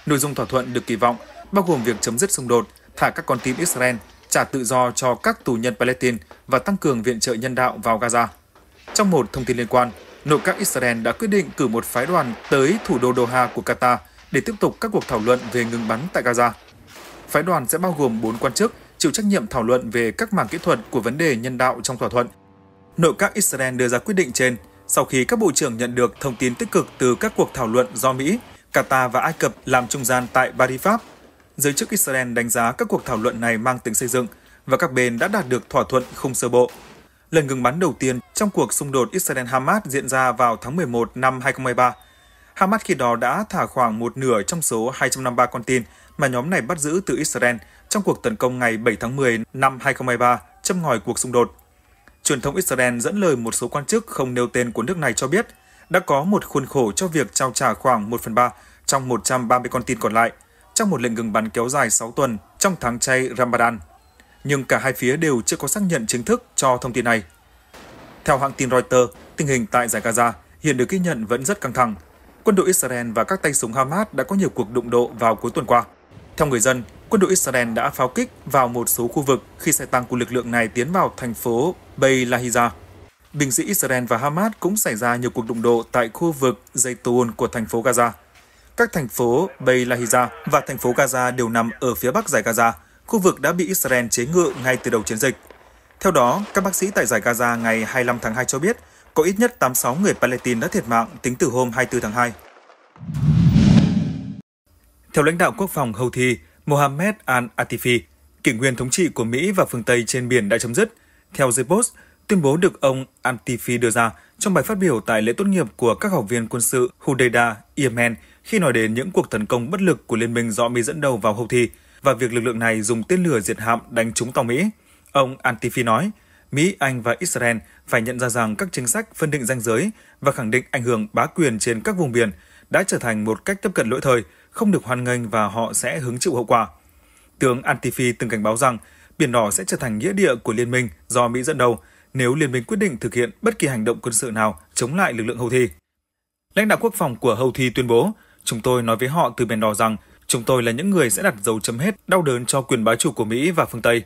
S4: Nội dung thỏa thuận được kỳ vọng bao gồm việc chấm dứt xung đột, thả các con tin Israel, trả tự do cho các tù nhân Palestine và tăng cường viện trợ nhân đạo vào Gaza. Trong một thông tin liên quan, nội các Israel đã quyết định cử một phái đoàn tới thủ đô Doha của Qatar để tiếp tục các cuộc thảo luận về ngừng bắn tại Gaza. Phái đoàn sẽ bao gồm 4 quan chức chịu trách nhiệm thảo luận về các mảng kỹ thuật của vấn đề nhân đạo trong thỏa thuận. Nội các Israel đưa ra quyết định trên sau khi các bộ trưởng nhận được thông tin tích cực từ các cuộc thảo luận do Mỹ, Qatar và Ai Cập làm trung gian tại Paris Pháp. Giới chức Israel đánh giá các cuộc thảo luận này mang tính xây dựng và các bên đã đạt được thỏa thuận không sơ bộ. Lần ngừng bắn đầu tiên trong cuộc xung đột Israel-Hamas diễn ra vào tháng 11 năm 2023. Hamas khi đó đã thả khoảng một nửa trong số 253 con tin mà nhóm này bắt giữ từ Israel trong cuộc tấn công ngày 7 tháng 10 năm 2023 châm ngòi cuộc xung đột. Truyền thông Israel dẫn lời một số quan chức không nêu tên của nước này cho biết – đã có một khuôn khổ cho việc trao trả khoảng 1 phần 3 trong 130 con tin còn lại trong một lệnh ngừng bắn kéo dài 6 tuần trong tháng chay Ramadan. Nhưng cả hai phía đều chưa có xác nhận chính thức cho thông tin này. Theo hãng tin Reuters, tình hình tại giải Gaza hiện được ghi nhận vẫn rất căng thẳng. Quân đội Israel và các tay súng Hamas đã có nhiều cuộc đụng độ vào cuối tuần qua. Theo người dân, quân đội Israel đã pháo kích vào một số khu vực khi xe tăng của lực lượng này tiến vào thành phố Beit Lahiza, Đình sĩ Israel và Hamas cũng xảy ra nhiều cuộc đụng độ tại khu vực dây Zaytun của thành phố Gaza. Các thành phố Beilahiza và thành phố Gaza đều nằm ở phía bắc giải Gaza, khu vực đã bị Israel chế ngự ngay từ đầu chiến dịch. Theo đó, các bác sĩ tại giải Gaza ngày 25 tháng 2 cho biết có ít nhất 86 người Palestine đã thiệt mạng tính từ hôm 24 tháng 2. Theo lãnh đạo quốc phòng Houthi, Mohammed al-Atifi, kỷ nguyên thống trị của Mỹ và phương Tây trên biển đã chấm dứt. Theo The Post, Tuyên bố được ông Antifi đưa ra trong bài phát biểu tại lễ tốt nghiệp của các học viên quân sự Hudeida, Yemen khi nói đến những cuộc tấn công bất lực của liên minh do Mỹ dẫn đầu vào Houthi và việc lực lượng này dùng tên lửa diệt hạm đánh trúng tàu Mỹ. Ông Antifi nói, Mỹ, Anh và Israel phải nhận ra rằng các chính sách phân định ranh giới và khẳng định ảnh hưởng bá quyền trên các vùng biển đã trở thành một cách tiếp cận lỗi thời, không được hoan nghênh và họ sẽ hứng chịu hậu quả. Tướng Antifi từng cảnh báo rằng Biển Đỏ sẽ trở thành nghĩa địa của liên minh do Mỹ dẫn đầu nếu Liên minh quyết định thực hiện bất kỳ hành động quân sự nào chống lại lực lượng Houthi. Lãnh đạo quốc phòng của Houthi tuyên bố, chúng tôi nói với họ từ biển đỏ rằng chúng tôi là những người sẽ đặt dấu chấm hết đau đớn cho quyền bá chủ của Mỹ và phương Tây.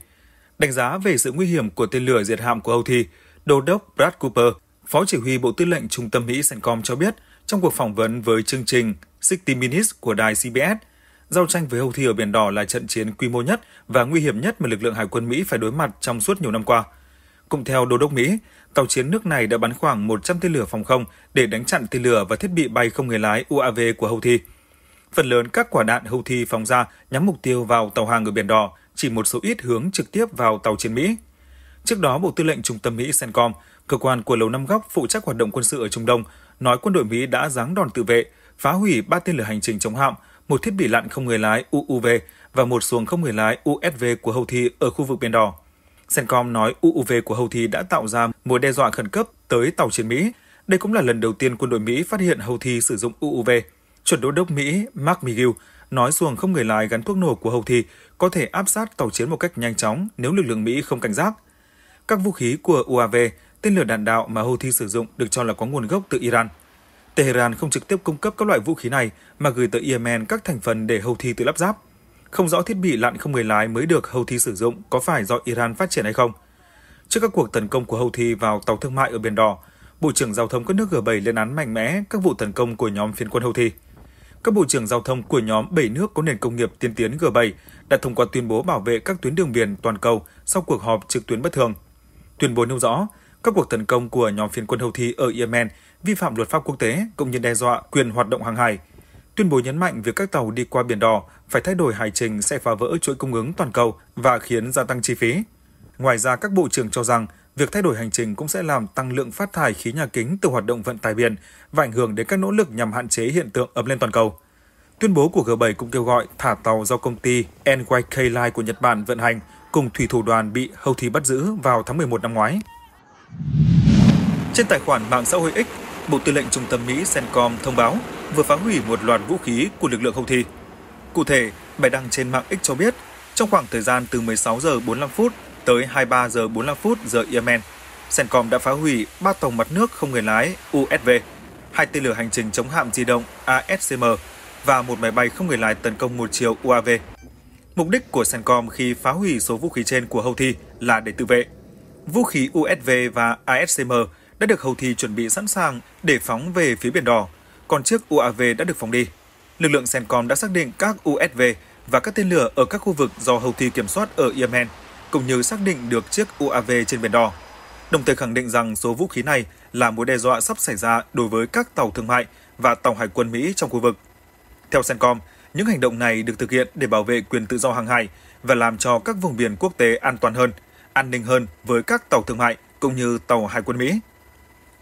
S4: Đánh giá về sự nguy hiểm của tên lửa diệt hạm của Houthi, Đô đốc Brad Cooper, Phó chỉ huy Bộ Tư lệnh Trung tâm Mỹ CENTCOM cho biết trong cuộc phỏng vấn với chương trình 60 Minutes của đài CBS, giao tranh với Houthi ở Biển Đỏ là trận chiến quy mô nhất và nguy hiểm nhất mà lực lượng hải quân Mỹ phải đối mặt trong suốt nhiều năm qua – cũng theo Đô đốc Mỹ, tàu chiến nước này đã bắn khoảng 100 tên lửa phòng không để đánh chặn tên lửa và thiết bị bay không người lái UAV của Houthi. Phần lớn các quả đạn Houthi phóng ra nhắm mục tiêu vào tàu hàng ở Biển Đỏ, chỉ một số ít hướng trực tiếp vào tàu chiến Mỹ. Trước đó, Bộ Tư lệnh Trung tâm Mỹ CENTCOM, cơ quan của Lầu Năm Góc phụ trách hoạt động quân sự ở Trung Đông, nói quân đội Mỹ đã giáng đòn tự vệ, phá hủy ba tên lửa hành trình chống hạm, một thiết bị lặn không người lái UUV và một xuồng không người lái USV của Houthi ở khu vực Biển Đỏ. Cencom nói UUV của Houthi đã tạo ra mối đe dọa khẩn cấp tới tàu chiến Mỹ. Đây cũng là lần đầu tiên quân đội Mỹ phát hiện Houthi sử dụng UUV. Chuẩn đô đốc Mỹ Mark McGill nói xuồng không người lái gắn thuốc nổ của Houthi có thể áp sát tàu chiến một cách nhanh chóng nếu lực lượng Mỹ không cảnh giác. Các vũ khí của UAV, tên lửa đạn đạo mà Houthi sử dụng được cho là có nguồn gốc từ Iran. Tehran không trực tiếp cung cấp các loại vũ khí này mà gửi tới Yemen các thành phần để Houthi tự lắp ráp. Không rõ thiết bị lặn không người lái mới được Houthi sử dụng có phải do Iran phát triển hay không. Trước các cuộc tấn công của Houthi vào tàu thương mại ở Biển Đỏ, Bộ trưởng Giao thông các nước G7 lên án mạnh mẽ các vụ tấn công của nhóm phiến quân Houthi. Các bộ trưởng giao thông của nhóm 7 nước có nền công nghiệp tiên tiến G7 đã thông qua tuyên bố bảo vệ các tuyến đường biển toàn cầu sau cuộc họp trực tuyến bất thường. Tuyên bố nêu rõ, các cuộc tấn công của nhóm phiến quân Houthi ở Yemen vi phạm luật pháp quốc tế cũng như đe dọa quyền hoạt động hàng hải – Tuyên bố nhấn mạnh việc các tàu đi qua Biển Đỏ phải thay đổi hải trình sẽ phá vỡ chuỗi cung ứng toàn cầu và khiến gia tăng chi phí. Ngoài ra, các bộ trưởng cho rằng việc thay đổi hành trình cũng sẽ làm tăng lượng phát thải khí nhà kính từ hoạt động vận tải biển và ảnh hưởng đến các nỗ lực nhằm hạn chế hiện tượng ấm lên toàn cầu. Tuyên bố của G7 cũng kêu gọi thả tàu do công ty NYK Line của Nhật Bản vận hành cùng thủy thủ đoàn bị hầu Houthi bắt giữ vào tháng 11 năm ngoái. Trên tài khoản mạng xã hội X, Bộ Tư lệnh Trung tâm Mỹ CENTCOM thông báo vừa phá hủy một loạt vũ khí của lực lượng Houthi. Cụ thể, bài đăng trên mạng X cho biết, trong khoảng thời gian từ 16 giờ 45 phút tới 23 giờ 45 phút giờ Yemen, Sencom đã phá hủy ba tàu mặt nước không người lái USV, hai tên lửa hành trình chống hạm di động ASCM và một máy bay không người lái tấn công một chiều UAV. Mục đích của Sencom khi phá hủy số vũ khí trên của Houthi là để tự vệ. Vũ khí USV và ASCM đã được Houthi chuẩn bị sẵn sàng để phóng về phía Biển Đỏ còn chiếc UAV đã được phóng đi. Lực lượng CENTCOM đã xác định các USV và các tên lửa ở các khu vực do Houthi kiểm soát ở Yemen, cũng như xác định được chiếc UAV trên biển đỏ. Đồng thời khẳng định rằng số vũ khí này là mối đe dọa sắp xảy ra đối với các tàu thương mại và tàu hải quân Mỹ trong khu vực. Theo CENTCOM, những hành động này được thực hiện để bảo vệ quyền tự do hàng hải và làm cho các vùng biển quốc tế an toàn hơn, an ninh hơn với các tàu thương mại cũng như tàu hải quân Mỹ.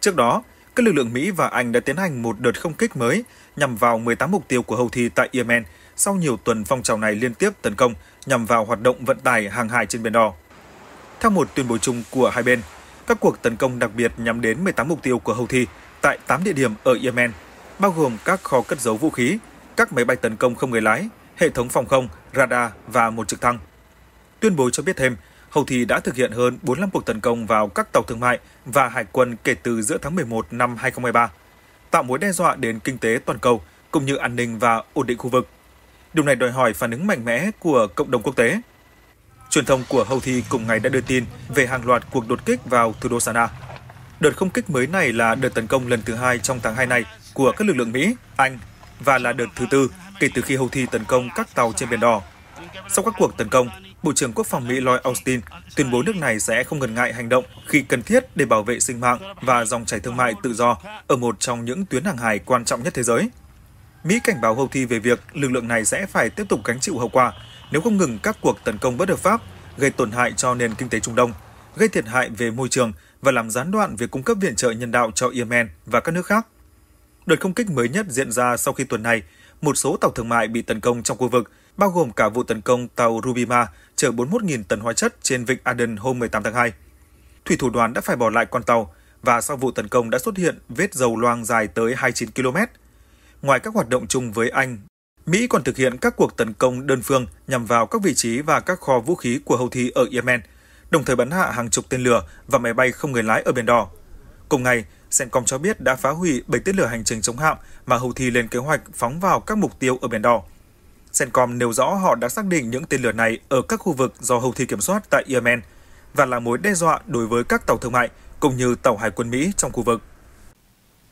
S4: Trước đó, các lực lượng Mỹ và Anh đã tiến hành một đợt không kích mới nhằm vào 18 mục tiêu của Houthi tại Yemen sau nhiều tuần phong trào này liên tiếp tấn công nhằm vào hoạt động vận tải hàng hải trên Biển Đỏ. Theo một tuyên bố chung của hai bên, các cuộc tấn công đặc biệt nhắm đến 18 mục tiêu của Houthi tại 8 địa điểm ở Yemen, bao gồm các kho cất giấu vũ khí, các máy bay tấn công không người lái, hệ thống phòng không, radar và một trực thăng. Tuyên bố cho biết thêm Houthi đã thực hiện hơn 45 cuộc tấn công vào các tàu thương mại và hải quân kể từ giữa tháng 11 năm 2023, tạo mối đe dọa đến kinh tế toàn cầu cũng như an ninh và ổn định khu vực. Điều này đòi hỏi phản ứng mạnh mẽ của cộng đồng quốc tế. Truyền thông của Houthi cùng ngày đã đưa tin về hàng loạt cuộc đột kích vào thủ đô Sanaa. Đợt không kích mới này là đợt tấn công lần thứ hai trong tháng 2 này của các lực lượng Mỹ, Anh và là đợt thứ tư kể từ khi Houthi tấn công các tàu trên Biển Đỏ. Sau các cuộc tấn công, Bộ trưởng Quốc phòng Mỹ Lloyd Austin tuyên bố nước này sẽ không ngần ngại hành động khi cần thiết để bảo vệ sinh mạng và dòng chảy thương mại tự do ở một trong những tuyến hàng hải quan trọng nhất thế giới. Mỹ cảnh báo Houthi về việc lực lượng này sẽ phải tiếp tục gánh chịu hậu quả nếu không ngừng các cuộc tấn công bất hợp pháp gây tổn hại cho nền kinh tế Trung Đông, gây thiệt hại về môi trường và làm gián đoạn việc cung cấp viện trợ nhân đạo cho Yemen và các nước khác. Đợt không kích mới nhất diễn ra sau khi tuần này, một số tàu thương mại bị tấn công trong khu vực bao gồm cả vụ tấn công tàu Rubima chở 41.000 tấn hóa chất trên vịnh Aden hôm 18 tháng 2. Thủy thủ đoàn đã phải bỏ lại con tàu và sau vụ tấn công đã xuất hiện vết dầu loang dài tới 29 km. Ngoài các hoạt động chung với Anh, Mỹ còn thực hiện các cuộc tấn công đơn phương nhằm vào các vị trí và các kho vũ khí của Houthi ở Yemen, đồng thời bắn hạ hàng chục tên lửa và máy bay không người lái ở Biển Đỏ. Cùng ngày, Cencom cho biết đã phá hủy 7 tên lửa hành trình chống hạm mà Houthi lên kế hoạch phóng vào các mục tiêu ở Biển Đỏ. Cencom nêu rõ họ đã xác định những tên lửa này ở các khu vực do Houthi kiểm soát tại Yemen và là mối đe dọa đối với các tàu thương mại cũng như tàu hải quân Mỹ trong khu vực.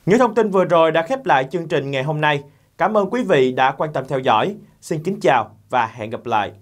S4: Những thông tin vừa rồi đã khép lại chương trình ngày hôm nay. Cảm ơn
S2: quý vị đã quan tâm theo dõi. Xin kính chào và hẹn gặp lại.